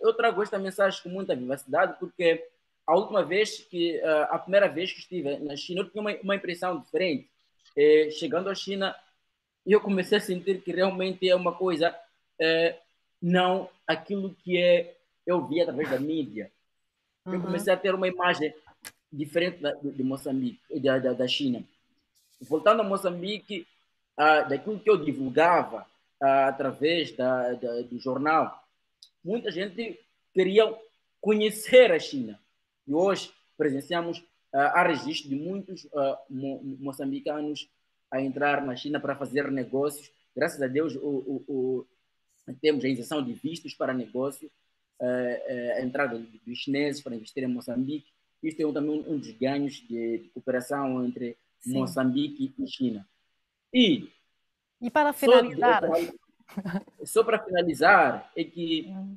C: eu trago esta mensagem com muita vivacidade, porque a última vez que, é, a primeira vez que estive na China, eu tinha uma, uma impressão diferente. E, é, chegando à China, eu comecei a sentir que realmente é uma coisa, é, não aquilo que é, eu vi através da mídia. Eu uhum. comecei a ter uma imagem diferente da, de Moçambique, da, da, da China. Voltando a Moçambique, ah, daquilo que eu divulgava ah, através da, da, do jornal, muita gente queria conhecer a China. E hoje presenciamos ah, registro de muitos ah, mo moçambicanos a entrar na China para fazer negócios. Graças a Deus, o, o, o, temos a isenção de vistos para negócio, a entrada dos chineses para investir em Moçambique. Isto é também um dos ganhos de, cooperação entre Sim. Moçambique e China. E, e para finalizar. Só, só para finalizar, é que hum.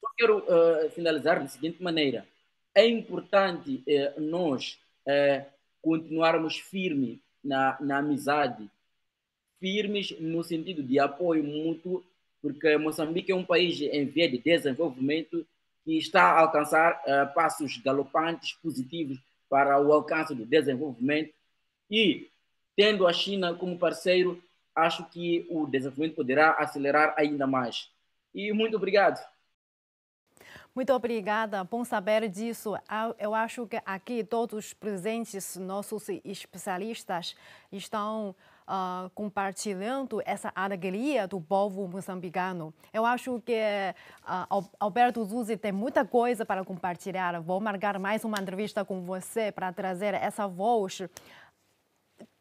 C: só quero uh, finalizar da seguinte maneira: é importante uh, nós uh, continuarmos firmes na, na amizade, firmes no sentido de apoio mútuo, porque Moçambique é um país em via de desenvolvimento e está a alcançar uh, passos galopantes positivos para o alcance do desenvolvimento. E, tendo a China como parceiro, acho que o desenvolvimento poderá acelerar ainda mais. E muito obrigado.
A: Muito obrigada. Bom saber disso. Ah, eu acho que aqui todos os presentes, nossos especialistas, estão uh, compartilhando essa alegria do povo moçambicano. Eu acho que uh, Alberto Zuzi tem muita coisa para compartilhar. Vou marcar mais uma entrevista com você para trazer essa voz,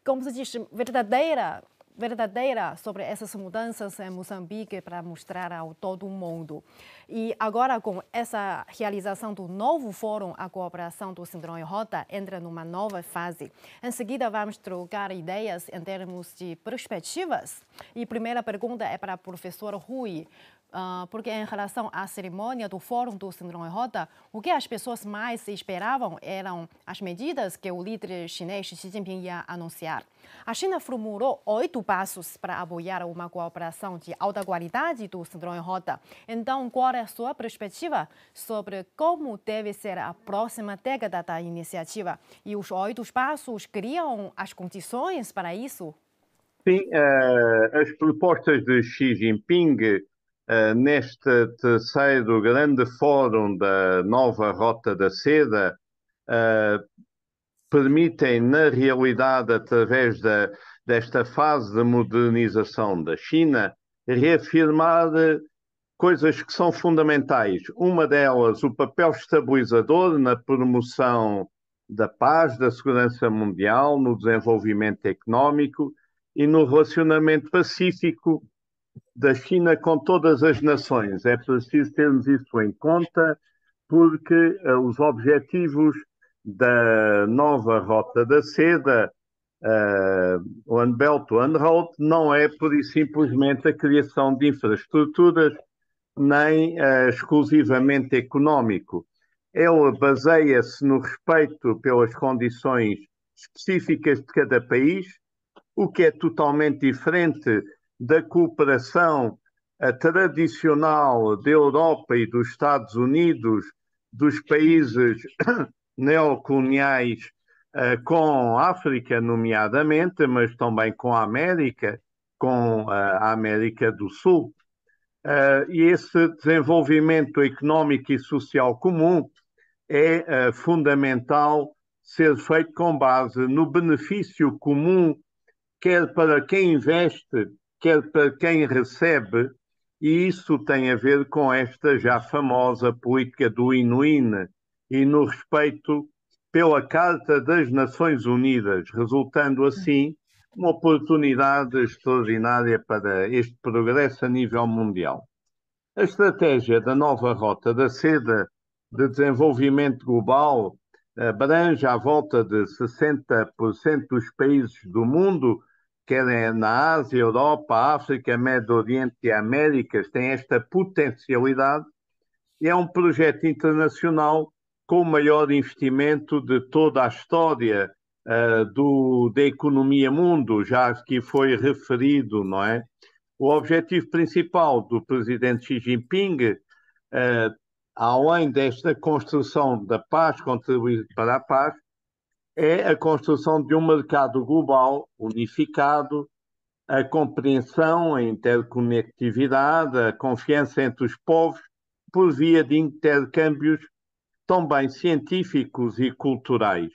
A: como se diz, verdadeira verdadeira sobre essas mudanças em Moçambique para mostrar ao todo o mundo. E agora, com essa realização do novo fórum, a cooperação do Sindrão Rota entra numa nova fase. Em seguida, vamos trocar ideias em termos de perspectivas. E a primeira pergunta é para o professor Rui. Uh, porque em relação à cerimônia do Fórum do Síndrome Rota, o que as pessoas mais esperavam eram as medidas que o líder chinês Xi Jinping ia anunciar. A China formulou oito passos para apoiar uma cooperação de alta qualidade do Síndrome Rota. Então, qual é a sua perspectiva sobre como deve ser a próxima década da iniciativa? E os oito passos criam as condições para isso?
D: Sim, uh, as propostas de Xi Jinping eh, neste terceiro grande fórum da nova Rota da Seda, uh, permitem, na realidade, através da, desta fase de modernização da China, reafirmar eh, coisas que são fundamentais. Uma delas, o papel estabilizador na promoção da paz, da segurança mundial, no desenvolvimento económico e no relacionamento pacífico da China com todas as nações. É preciso termos isso em conta, porque uh, os objetivos da nova Rota da Seda, uh, One Belt, One Road, não é por e simplesmente a criação de infraestruturas, nem uh, exclusivamente económico. Ela baseia-se no respeito pelas condições específicas de cada país, o que é totalmente diferente da cooperação tradicional da Europa e dos Estados Unidos, dos países neocoloniais eh, com a África, nomeadamente, mas também com a América, com eh, a América do Sul. Eh, e esse desenvolvimento económico e social comum é fundamental ser feito com base no benefício comum, quer para quem investe, quer é para quem recebe, e isso tem a ver com esta já famosa política do Inuin e no respeito pela Carta das Nações Unidas, resultando assim uma oportunidade extraordinária para este progresso a nível mundial. A estratégia da nova rota da seda de desenvolvimento global abrange à volta de 60% dos países do mundo, quer é na Ásia, Europa, África, Médio Oriente e Américas, tem esta potencialidade e é um projeto internacional com o maior investimento de toda a história uh, do, da economia mundo, já que foi referido, não é? O objetivo principal do presidente Xi Jinping, uh, além desta construção da paz, contribuir para a paz, é a construção de um mercado global unificado, a compreensão, a interconectividade, a confiança entre os povos por via de intercâmbios também científicos e culturais,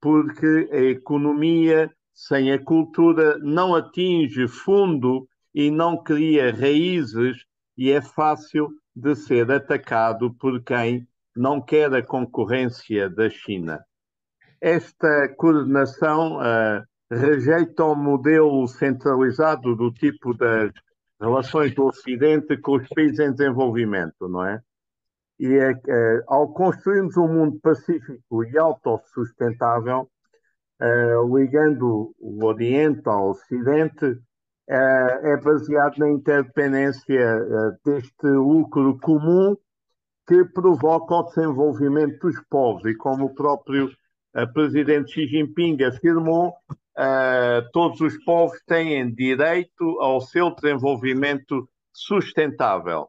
D: porque a economia sem a cultura não atinge fundo e não cria raízes e é fácil de ser atacado por quem não quer a concorrência da China esta coordenação uh, rejeita o modelo centralizado do tipo das relações do Ocidente com os países em desenvolvimento, não é? E uh, ao construirmos um mundo pacífico e autossustentável, uh, ligando o Oriente ao Ocidente, é baseado na interdependência deste lucro comum que provoca o desenvolvimento dos povos e como o próprio a presidente Xi Jinping afirmou uh, todos os povos têm direito ao seu desenvolvimento sustentável.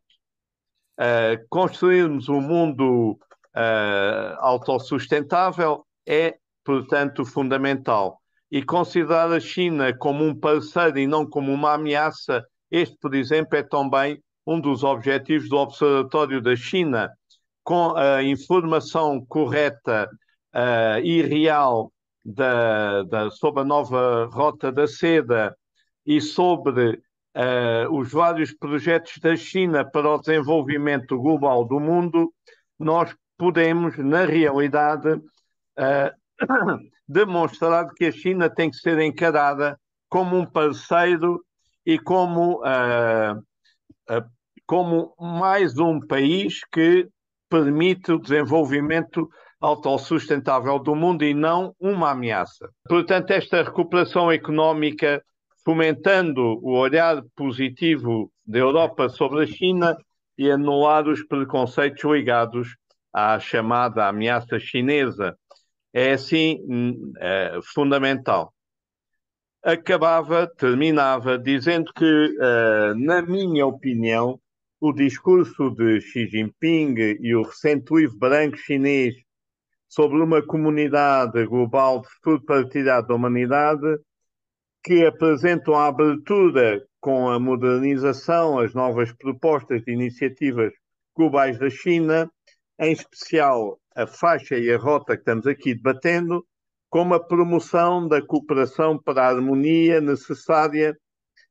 D: Uh, construirmos um mundo uh, autossustentável é, portanto, fundamental. E considerar a China como um parceiro e não como uma ameaça, este, por exemplo, é também um dos objetivos do Observatório da China. Com a informação correta uh, irreal da, da, sobre a nova rota da seda e sobre uh, os vários projetos da China para o desenvolvimento global do mundo, nós podemos, na realidade, uh, demonstrar que a China tem que ser encarada como um parceiro e como, uh, como mais um país que permite o desenvolvimento autossustentável do mundo e não uma ameaça. Portanto, esta recuperação económica, fomentando o olhar positivo da Europa sobre a China e anular os preconceitos ligados à chamada ameaça chinesa, é assim é, fundamental. Acabava, terminava, dizendo que, é, na minha opinião, o discurso de Xi Jinping e o recente livro branco chinês sobre uma comunidade global de futuro partilhado da humanidade que apresentam a abertura com a modernização, as novas propostas de iniciativas globais da China, em especial a faixa e a rota que estamos aqui debatendo, como a promoção da cooperação para a harmonia necessária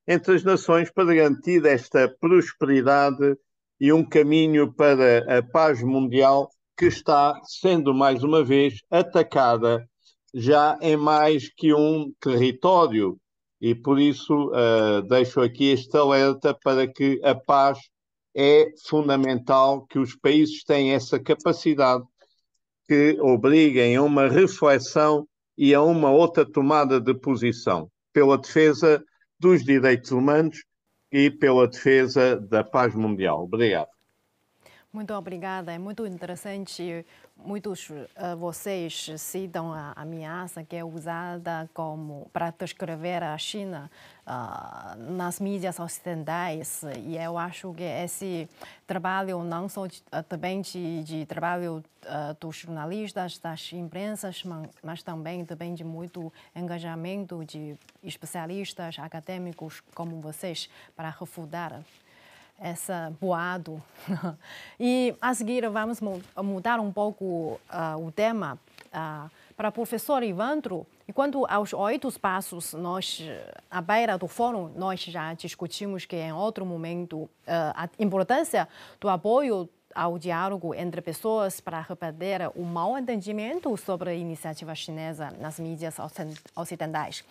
D: entre as nações para garantir esta prosperidade e um caminho para a paz mundial que está sendo mais uma vez atacada já em mais que um território. E por isso uh, deixo aqui este alerta para que a paz é fundamental, que os países têm essa capacidade que obriguem a uma reflexão e a uma outra tomada de posição pela defesa dos direitos humanos e pela defesa da paz mundial. Obrigado.
A: Muito obrigada. É muito interessante. Muitos uh, vocês citam a ameaça que é usada como para descrever a China uh, nas mídias ocidentais. E eu acho que esse trabalho não só de, uh, também de, de trabalho ah, dos jornalistas, das imprensas, mas, mas também também de muito engajamento de especialistas acadêmicos como vocês para refutar essa boado. e a seguir vamos mudar um pouco uh, o tema uh, para o professor Ivandro. E quanto aos oito passos, nós, à beira do fórum, nós já discutimos que é em outro momento uh, a importância do apoio ao diálogo entre pessoas para reparar o mau entendimento sobre a iniciativa chinesa nas mídias ocidentais.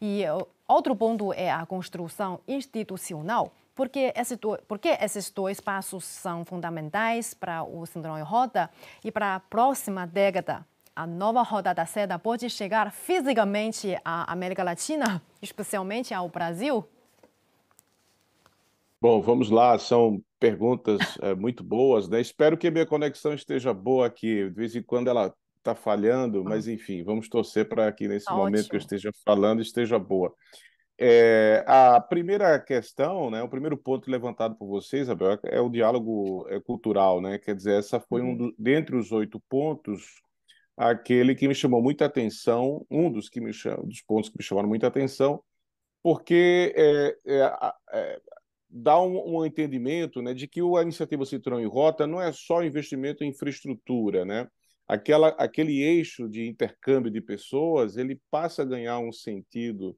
A: E outro ponto é a construção institucional porque, esse porque esses dois passos são fundamentais para o Cinturão em Roda e para a próxima década. A nova Roda da Seda pode chegar fisicamente à América Latina, especialmente ao Brasil?
B: Bom, vamos lá, são perguntas é, muito boas, né? Espero que a minha conexão esteja boa aqui. De vez em quando ela está falhando, mas uhum. enfim, vamos torcer para que nesse tá momento que eu esteja falando esteja boa. É, a primeira questão, né, o primeiro ponto levantado por você, Isabel, é, é o diálogo eh, cultural, né? Quer dizer, essa foi um uhum. do, dentre os oito pontos aquele que me chamou muita atenção, um dos que me cham, dos pontos que me chamaram muita atenção, porque é, é, dá um, um, entendimento né, de que a iniciativa Citrão e Rota não é só investimento em infraestrutura, né? Aquela, aquele eixo de intercâmbio de pessoas ele passa a ganhar um sentido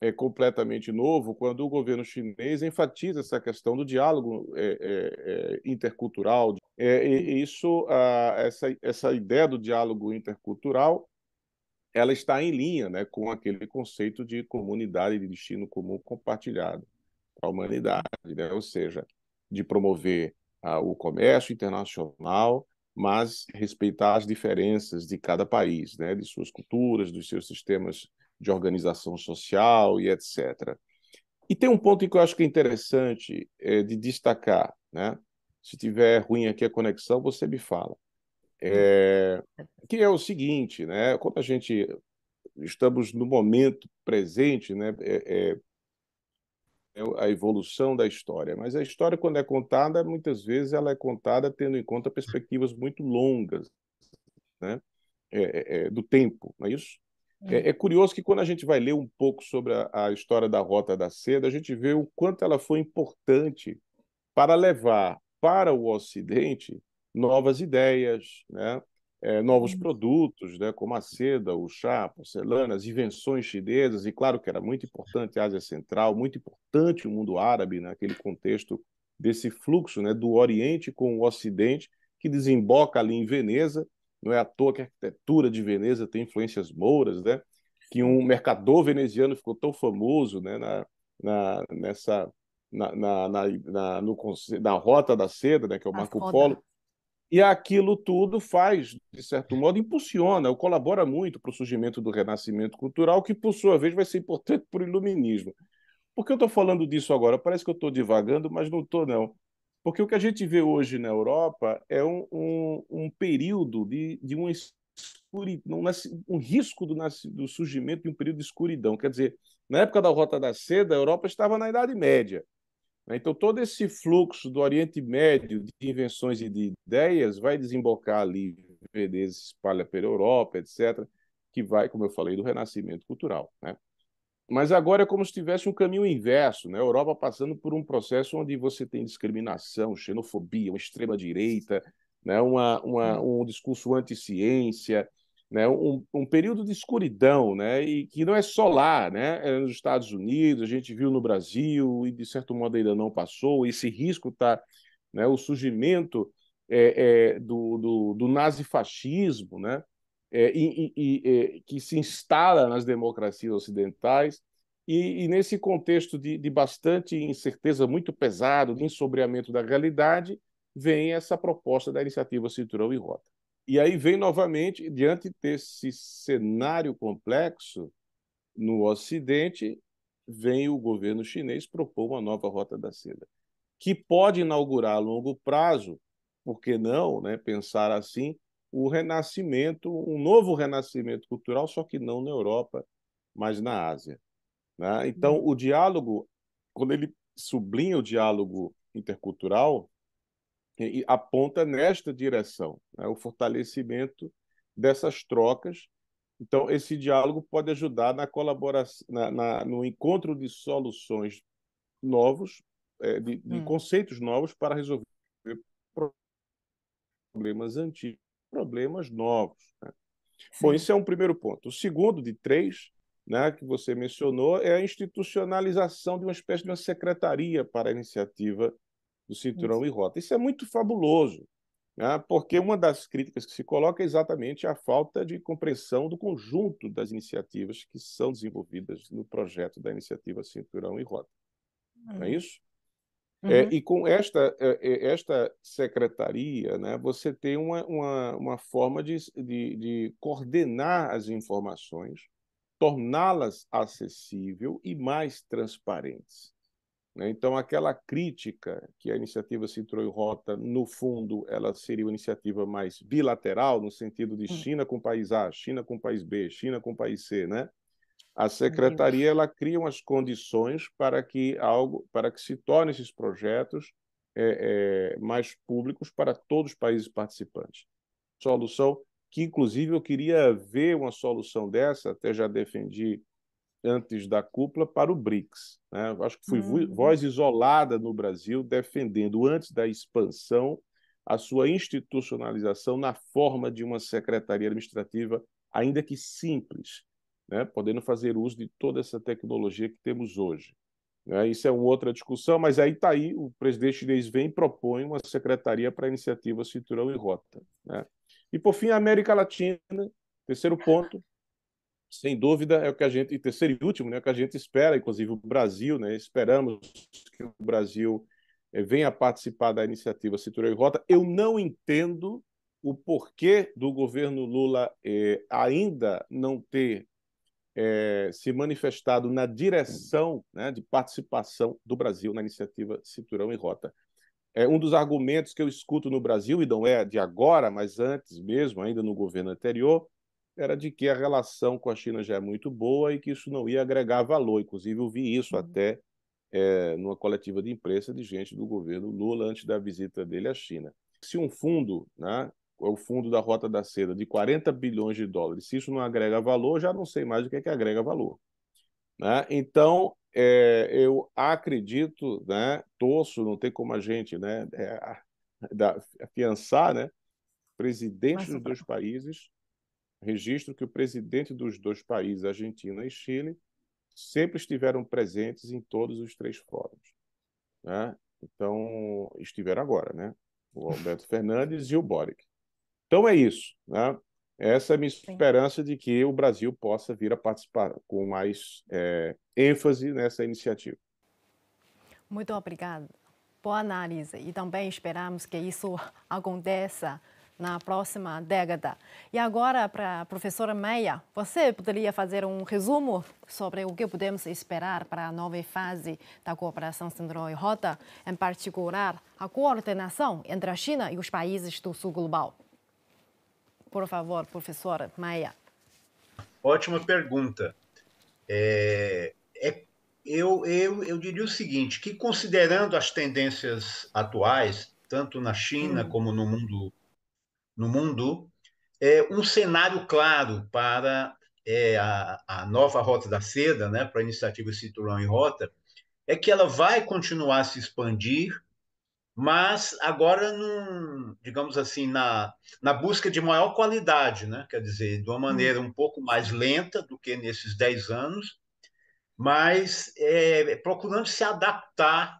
B: é, completamente novo quando o governo chinês enfatiza essa questão do diálogo é, é, é intercultural. É, isso, a, essa, essa ideia do diálogo intercultural ela está em linha né, com aquele conceito de comunidade de destino comum compartilhado a humanidade, né? ou seja, de promover ah, o comércio internacional, mas respeitar as diferenças de cada país, né? de suas culturas, dos seus sistemas de organização social e etc. E tem um ponto que eu acho que é interessante é, de destacar, né? Se tiver ruim aqui a conexão, você me fala. É, que é o seguinte, né? Quando a gente estamos no momento presente, né? É, é é a evolução da história. Mas a história, quando é contada, muitas vezes ela é contada tendo em conta perspectivas muito longas né? É, é, é do tempo, não é isso? É, é, é, curioso que quando a gente vai ler um pouco sobre a, a, história da Rota da Seda, a gente vê o quanto ela foi importante para levar para o Ocidente novas ideias, né? é, novos uhum. produtos, né, como a seda, o chá, porcelana, as invenções chinesas, e claro que era muito importante a Ásia Central, muito importante o mundo árabe, naquele né, contexto desse fluxo né, do Oriente com o Ocidente, que desemboca ali em Veneza. Não é à toa que a arquitetura de Veneza tem influências mouras, né? que um mercador veneziano ficou tão famoso né, na, na, nessa, na, na, na, na, no, na Rota da Seda, né, que é o Marco Polo, e aquilo tudo faz, de certo modo, impulsiona, ou colabora muito para o surgimento do renascimento cultural, que, por sua vez, vai ser importante para o iluminismo. Por que eu estou falando disso agora? Parece que eu estou divagando, mas não estou, não. Porque o que a gente vê hoje na Europa é um, um, um período de, de um, um, um risco do, do surgimento de um período de escuridão. Quer dizer, na época da Rota da Seda, a Europa estava na Idade Média. Né? Então, todo esse fluxo do Oriente Médio de invenções e de ideias vai desembocar ali, Veneza espalha pela Europa, etc., que vai, como eu falei, do renascimento cultural. Né? Mas agora é como se tivesse um caminho inverso, né? a Europa passando por um processo onde você tem discriminação, xenofobia, uma extrema-direita, né? uma, uma, um discurso anti-ciência, né, um, um, período de escuridão, né, e que não é só lá, né, é nos Estados Unidos, a gente viu no Brasil, e de certo modo ainda não passou, esse risco está, né, o surgimento é, é, do, do, do nazifascismo, né, é, e, e, é, que se instala nas democracias ocidentais, e, nesse contexto de, de bastante incerteza muito pesado, de ensobreamento da realidade, vem essa proposta da iniciativa Cinturão e Rota. E aí vem novamente, diante desse cenário complexo, no Ocidente, vem o governo chinês propor uma nova rota da seda, que pode inaugurar a longo prazo, por que não né, pensar assim, o renascimento, um novo renascimento cultural, só que não na Europa, mas na Ásia. Né? Então, uhum. o diálogo, quando ele sublinha o diálogo intercultural, aponta nesta direção, né? o fortalecimento dessas trocas. Então, esse diálogo pode ajudar na colaboração, na, na no encontro de soluções novos, é, de, de hum. conceitos novos para resolver problemas antigos, problemas novos. Né? Bom, esse é um primeiro ponto. O segundo de três, né, que você mencionou, é a institucionalização de uma espécie de uma secretaria para a iniciativa do cinturão Isso. e rota. Isso é muito fabuloso, né? porque uma das críticas que se coloca é exatamente a falta de compreensão do conjunto das iniciativas que são desenvolvidas no projeto da iniciativa Cinturão e Rota.
C: Não é uhum. isso?
B: É, uhum. É, e com esta, é, é, esta secretaria, né, você tem uma, uma, uma forma de, de, de coordenar as informações, torná-las acessível e mais transparentes. Né? Então, aquela crítica que a iniciativa Citroën Rota, no fundo, ela seria uma iniciativa mais bilateral, no sentido de hum. China com país A, China com país B, China com país C, né? A secretaria ela cria as condições para que algo, para que se tornem esses projetos é, é, mais públicos para todos os países participantes. Solução que, inclusive, eu queria ver uma solução dessa, até já defendi antes da cúpula para o BRICS. Né? Acho que fui uhum. voz isolada no Brasil defendendo, antes da expansão, a sua institucionalização na forma de uma secretaria administrativa, ainda que simples, né? podendo fazer uso de toda essa tecnologia que temos hoje. Né? Isso é uma outra discussão, mas aí está aí, o presidente chinês vem e propõe uma secretaria para a iniciativa Cinturão e Rota. Né? E, por fim, a América Latina, terceiro ponto, sem dúvida, é o que a gente, e terceiro e último, né, é o que a gente espera, inclusive o Brasil, né, esperamos que o Brasil eh, venha participar da iniciativa Cinturão e Rota. Eu não entendo o porquê do governo Lula eh, ainda não ter eh, se manifestado na direção né, de participação do Brasil na iniciativa Cinturão e Rota. É um dos argumentos que eu escuto no Brasil, e não é de agora, mas antes mesmo, ainda no governo anterior, era de que a relação com a China já é muito boa e que isso não ia agregar valor. Inclusive, eu vi isso uhum. até é, numa coletiva de imprensa de gente do governo Lula antes da visita dele à China. Se um fundo, né, o fundo da Rota da Seda, de 40 bilhões de dólares, se isso não agrega valor, já não sei mais o que é que agrega valor. Né? Então, é, eu acredito, né, torço, não tem como a gente né, é, da, afiançar, né, presidentes Mas, dos dois países registro que o presidente dos dois países, Argentina e Chile, sempre estiveram presentes em todos os três fóruns. Né? Então, estiveram agora, né? O Alberto Fernandes e o Boric. Então é isso, né? Essa é a minha esperança de que o Brasil possa vir a participar com mais é, ênfase nessa iniciativa.
A: Muito obrigada. Boa análise. E também esperamos que isso aconteça na próxima década. E agora, para a professora Meia, você poderia fazer um resumo sobre o que podemos esperar para a nova fase da cooperação centro rota, em particular a coordenação entre a China e os países do sul global? Por favor, professora Meia.
G: Ótima pergunta. É, é, eu, eu, eu diria o seguinte, que considerando as tendências atuais, tanto na China hum. como no mundo no mundo, é um cenário claro para é, a, a, nova Rota da Seda, né, para a iniciativa Cinturão e Rota, é que ela vai continuar a se expandir, mas agora, num, digamos assim, na, na busca de maior qualidade, né? quer dizer, de uma maneira um pouco mais lenta do que nesses 10 anos, mas é, procurando se adaptar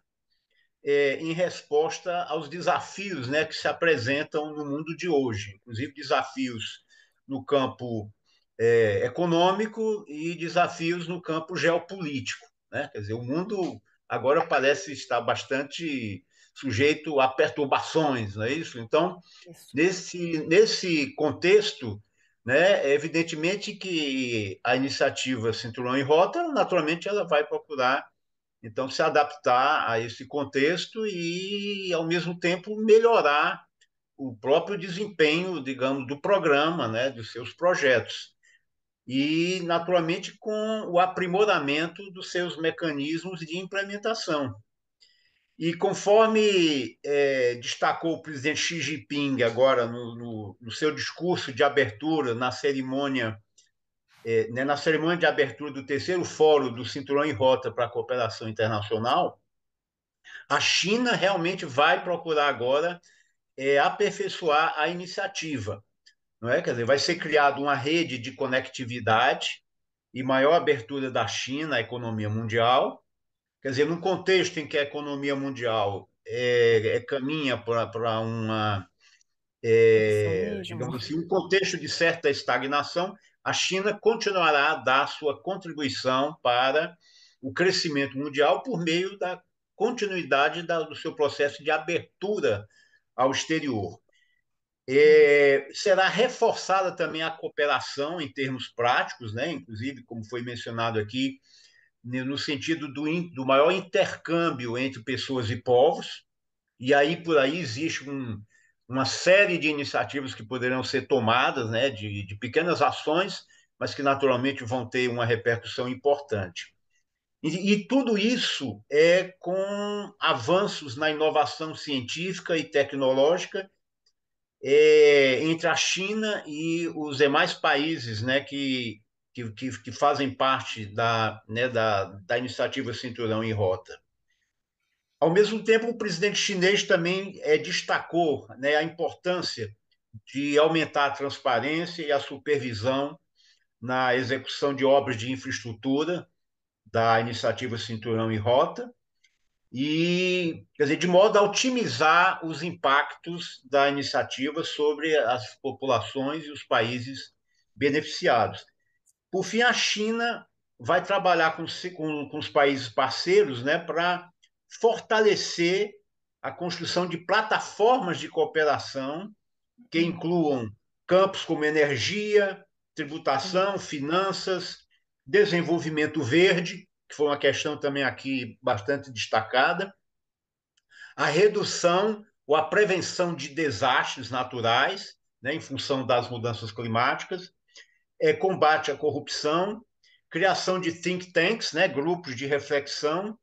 G: é, em resposta aos desafios né, que se apresentam no mundo de hoje, inclusive desafios no campo é, econômico e desafios no campo geopolítico. Né? Quer dizer, o mundo agora parece estar bastante sujeito a perturbações, não é isso? Então, isso. Nesse, nesse contexto, né, é evidentemente que a iniciativa Cinturão e Rota, naturalmente, ela vai procurar então, se adaptar a esse contexto e, ao mesmo tempo, melhorar o próprio desempenho, digamos, do programa, né, dos seus projetos. E, naturalmente, com o aprimoramento dos seus mecanismos de implementação. E conforme é, destacou o presidente Xi Jinping agora no, no, no seu discurso de abertura na cerimônia é, né, na cerimônia de abertura do terceiro fórum do Cinturão em Rota para a Cooperação Internacional, a China realmente vai procurar agora é, aperfeiçoar a iniciativa. Não é? Quer dizer, vai ser criada uma rede de conectividade e maior abertura da China à economia mundial. Quer dizer, num contexto em que a economia mundial é, é caminha para uma. É, digamos assim, um contexto de certa estagnação, a China continuará a dar sua contribuição para o crescimento mundial por meio da continuidade da, do seu processo de abertura ao exterior. É, será reforçada também a cooperação em termos práticos, né? inclusive, como foi mencionado aqui, né, no sentido do, do maior intercâmbio entre pessoas e povos, e aí por aí existe um, uma série de iniciativas que poderão ser tomadas, né, de, de pequenas ações, mas que naturalmente vão ter uma repercussão importante. E, e, tudo isso é com avanços na inovação científica e tecnológica é, entre a China e os demais países né, que, que, que fazem parte da, né, da, da iniciativa Cinturão e Rota. Ao mesmo tempo, o presidente chinês também é, destacou né, a importância de aumentar a transparência e a supervisão na execução de obras de infraestrutura da iniciativa Cinturão e Rota, e quer dizer, de modo a otimizar os impactos da iniciativa sobre as populações e os países beneficiados. Por fim, a China vai trabalhar com, com, com os países parceiros né, para fortalecer a construção de plataformas de cooperação que uhum. incluam campos como energia, tributação, uhum. finanças, desenvolvimento verde, que foi uma questão também aqui bastante destacada, a redução ou a prevenção de desastres naturais, né, em função das mudanças climáticas, é, combate à corrupção, criação de think tanks, né, grupos de reflexão,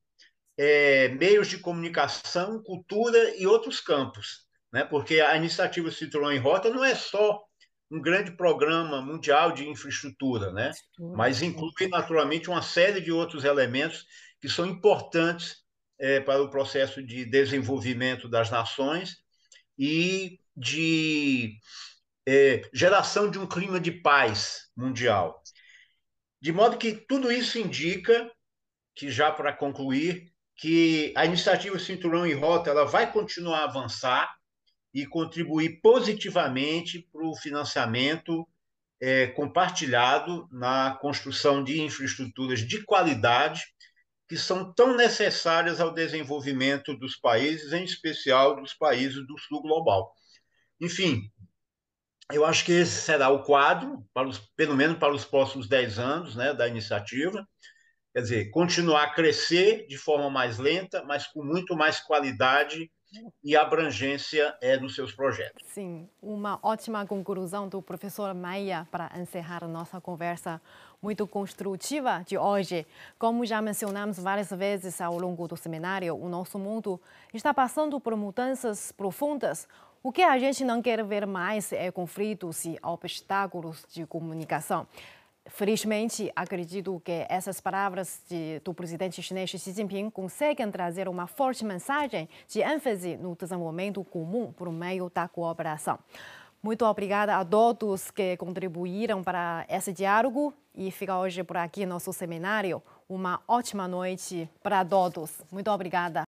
G: é, meios de comunicação, cultura e outros campos, né? porque a iniciativa Citroën em Rota não é só um grande programa mundial de infraestrutura, né? mas inclui naturalmente uma série de outros elementos que são importantes é, para o processo de desenvolvimento das nações e de é, geração de um clima de paz mundial. De modo que tudo isso indica que, já para concluir, que a iniciativa Cinturão e Rota ela vai continuar a avançar e contribuir positivamente para o financiamento é, compartilhado na construção de infraestruturas de qualidade que são tão necessárias ao desenvolvimento dos países, em especial dos países do sul global. Enfim, eu acho que esse será o quadro, para os, pelo menos para os próximos 10 anos né, da iniciativa quer dizer, continuar a crescer de forma mais lenta, mas com muito mais qualidade e abrangência é nos seus projetos.
A: Sim, uma ótima conclusão do professor Maia para encerrar nossa conversa muito construtiva de hoje. Como já mencionamos várias vezes ao longo do seminário, o nosso mundo está passando por mudanças profundas. O que a gente não quer ver mais é conflitos e obstáculos de comunicação. Felizmente, acredito que essas palavras de, do presidente chinês Xi Jinping conseguem trazer uma forte mensagem de ênfase no desenvolvimento comum por meio da cooperação. Muito obrigada a todos que contribuíram para esse diálogo e fica hoje por aqui nosso seminário. Uma ótima noite para todos. Muito obrigada.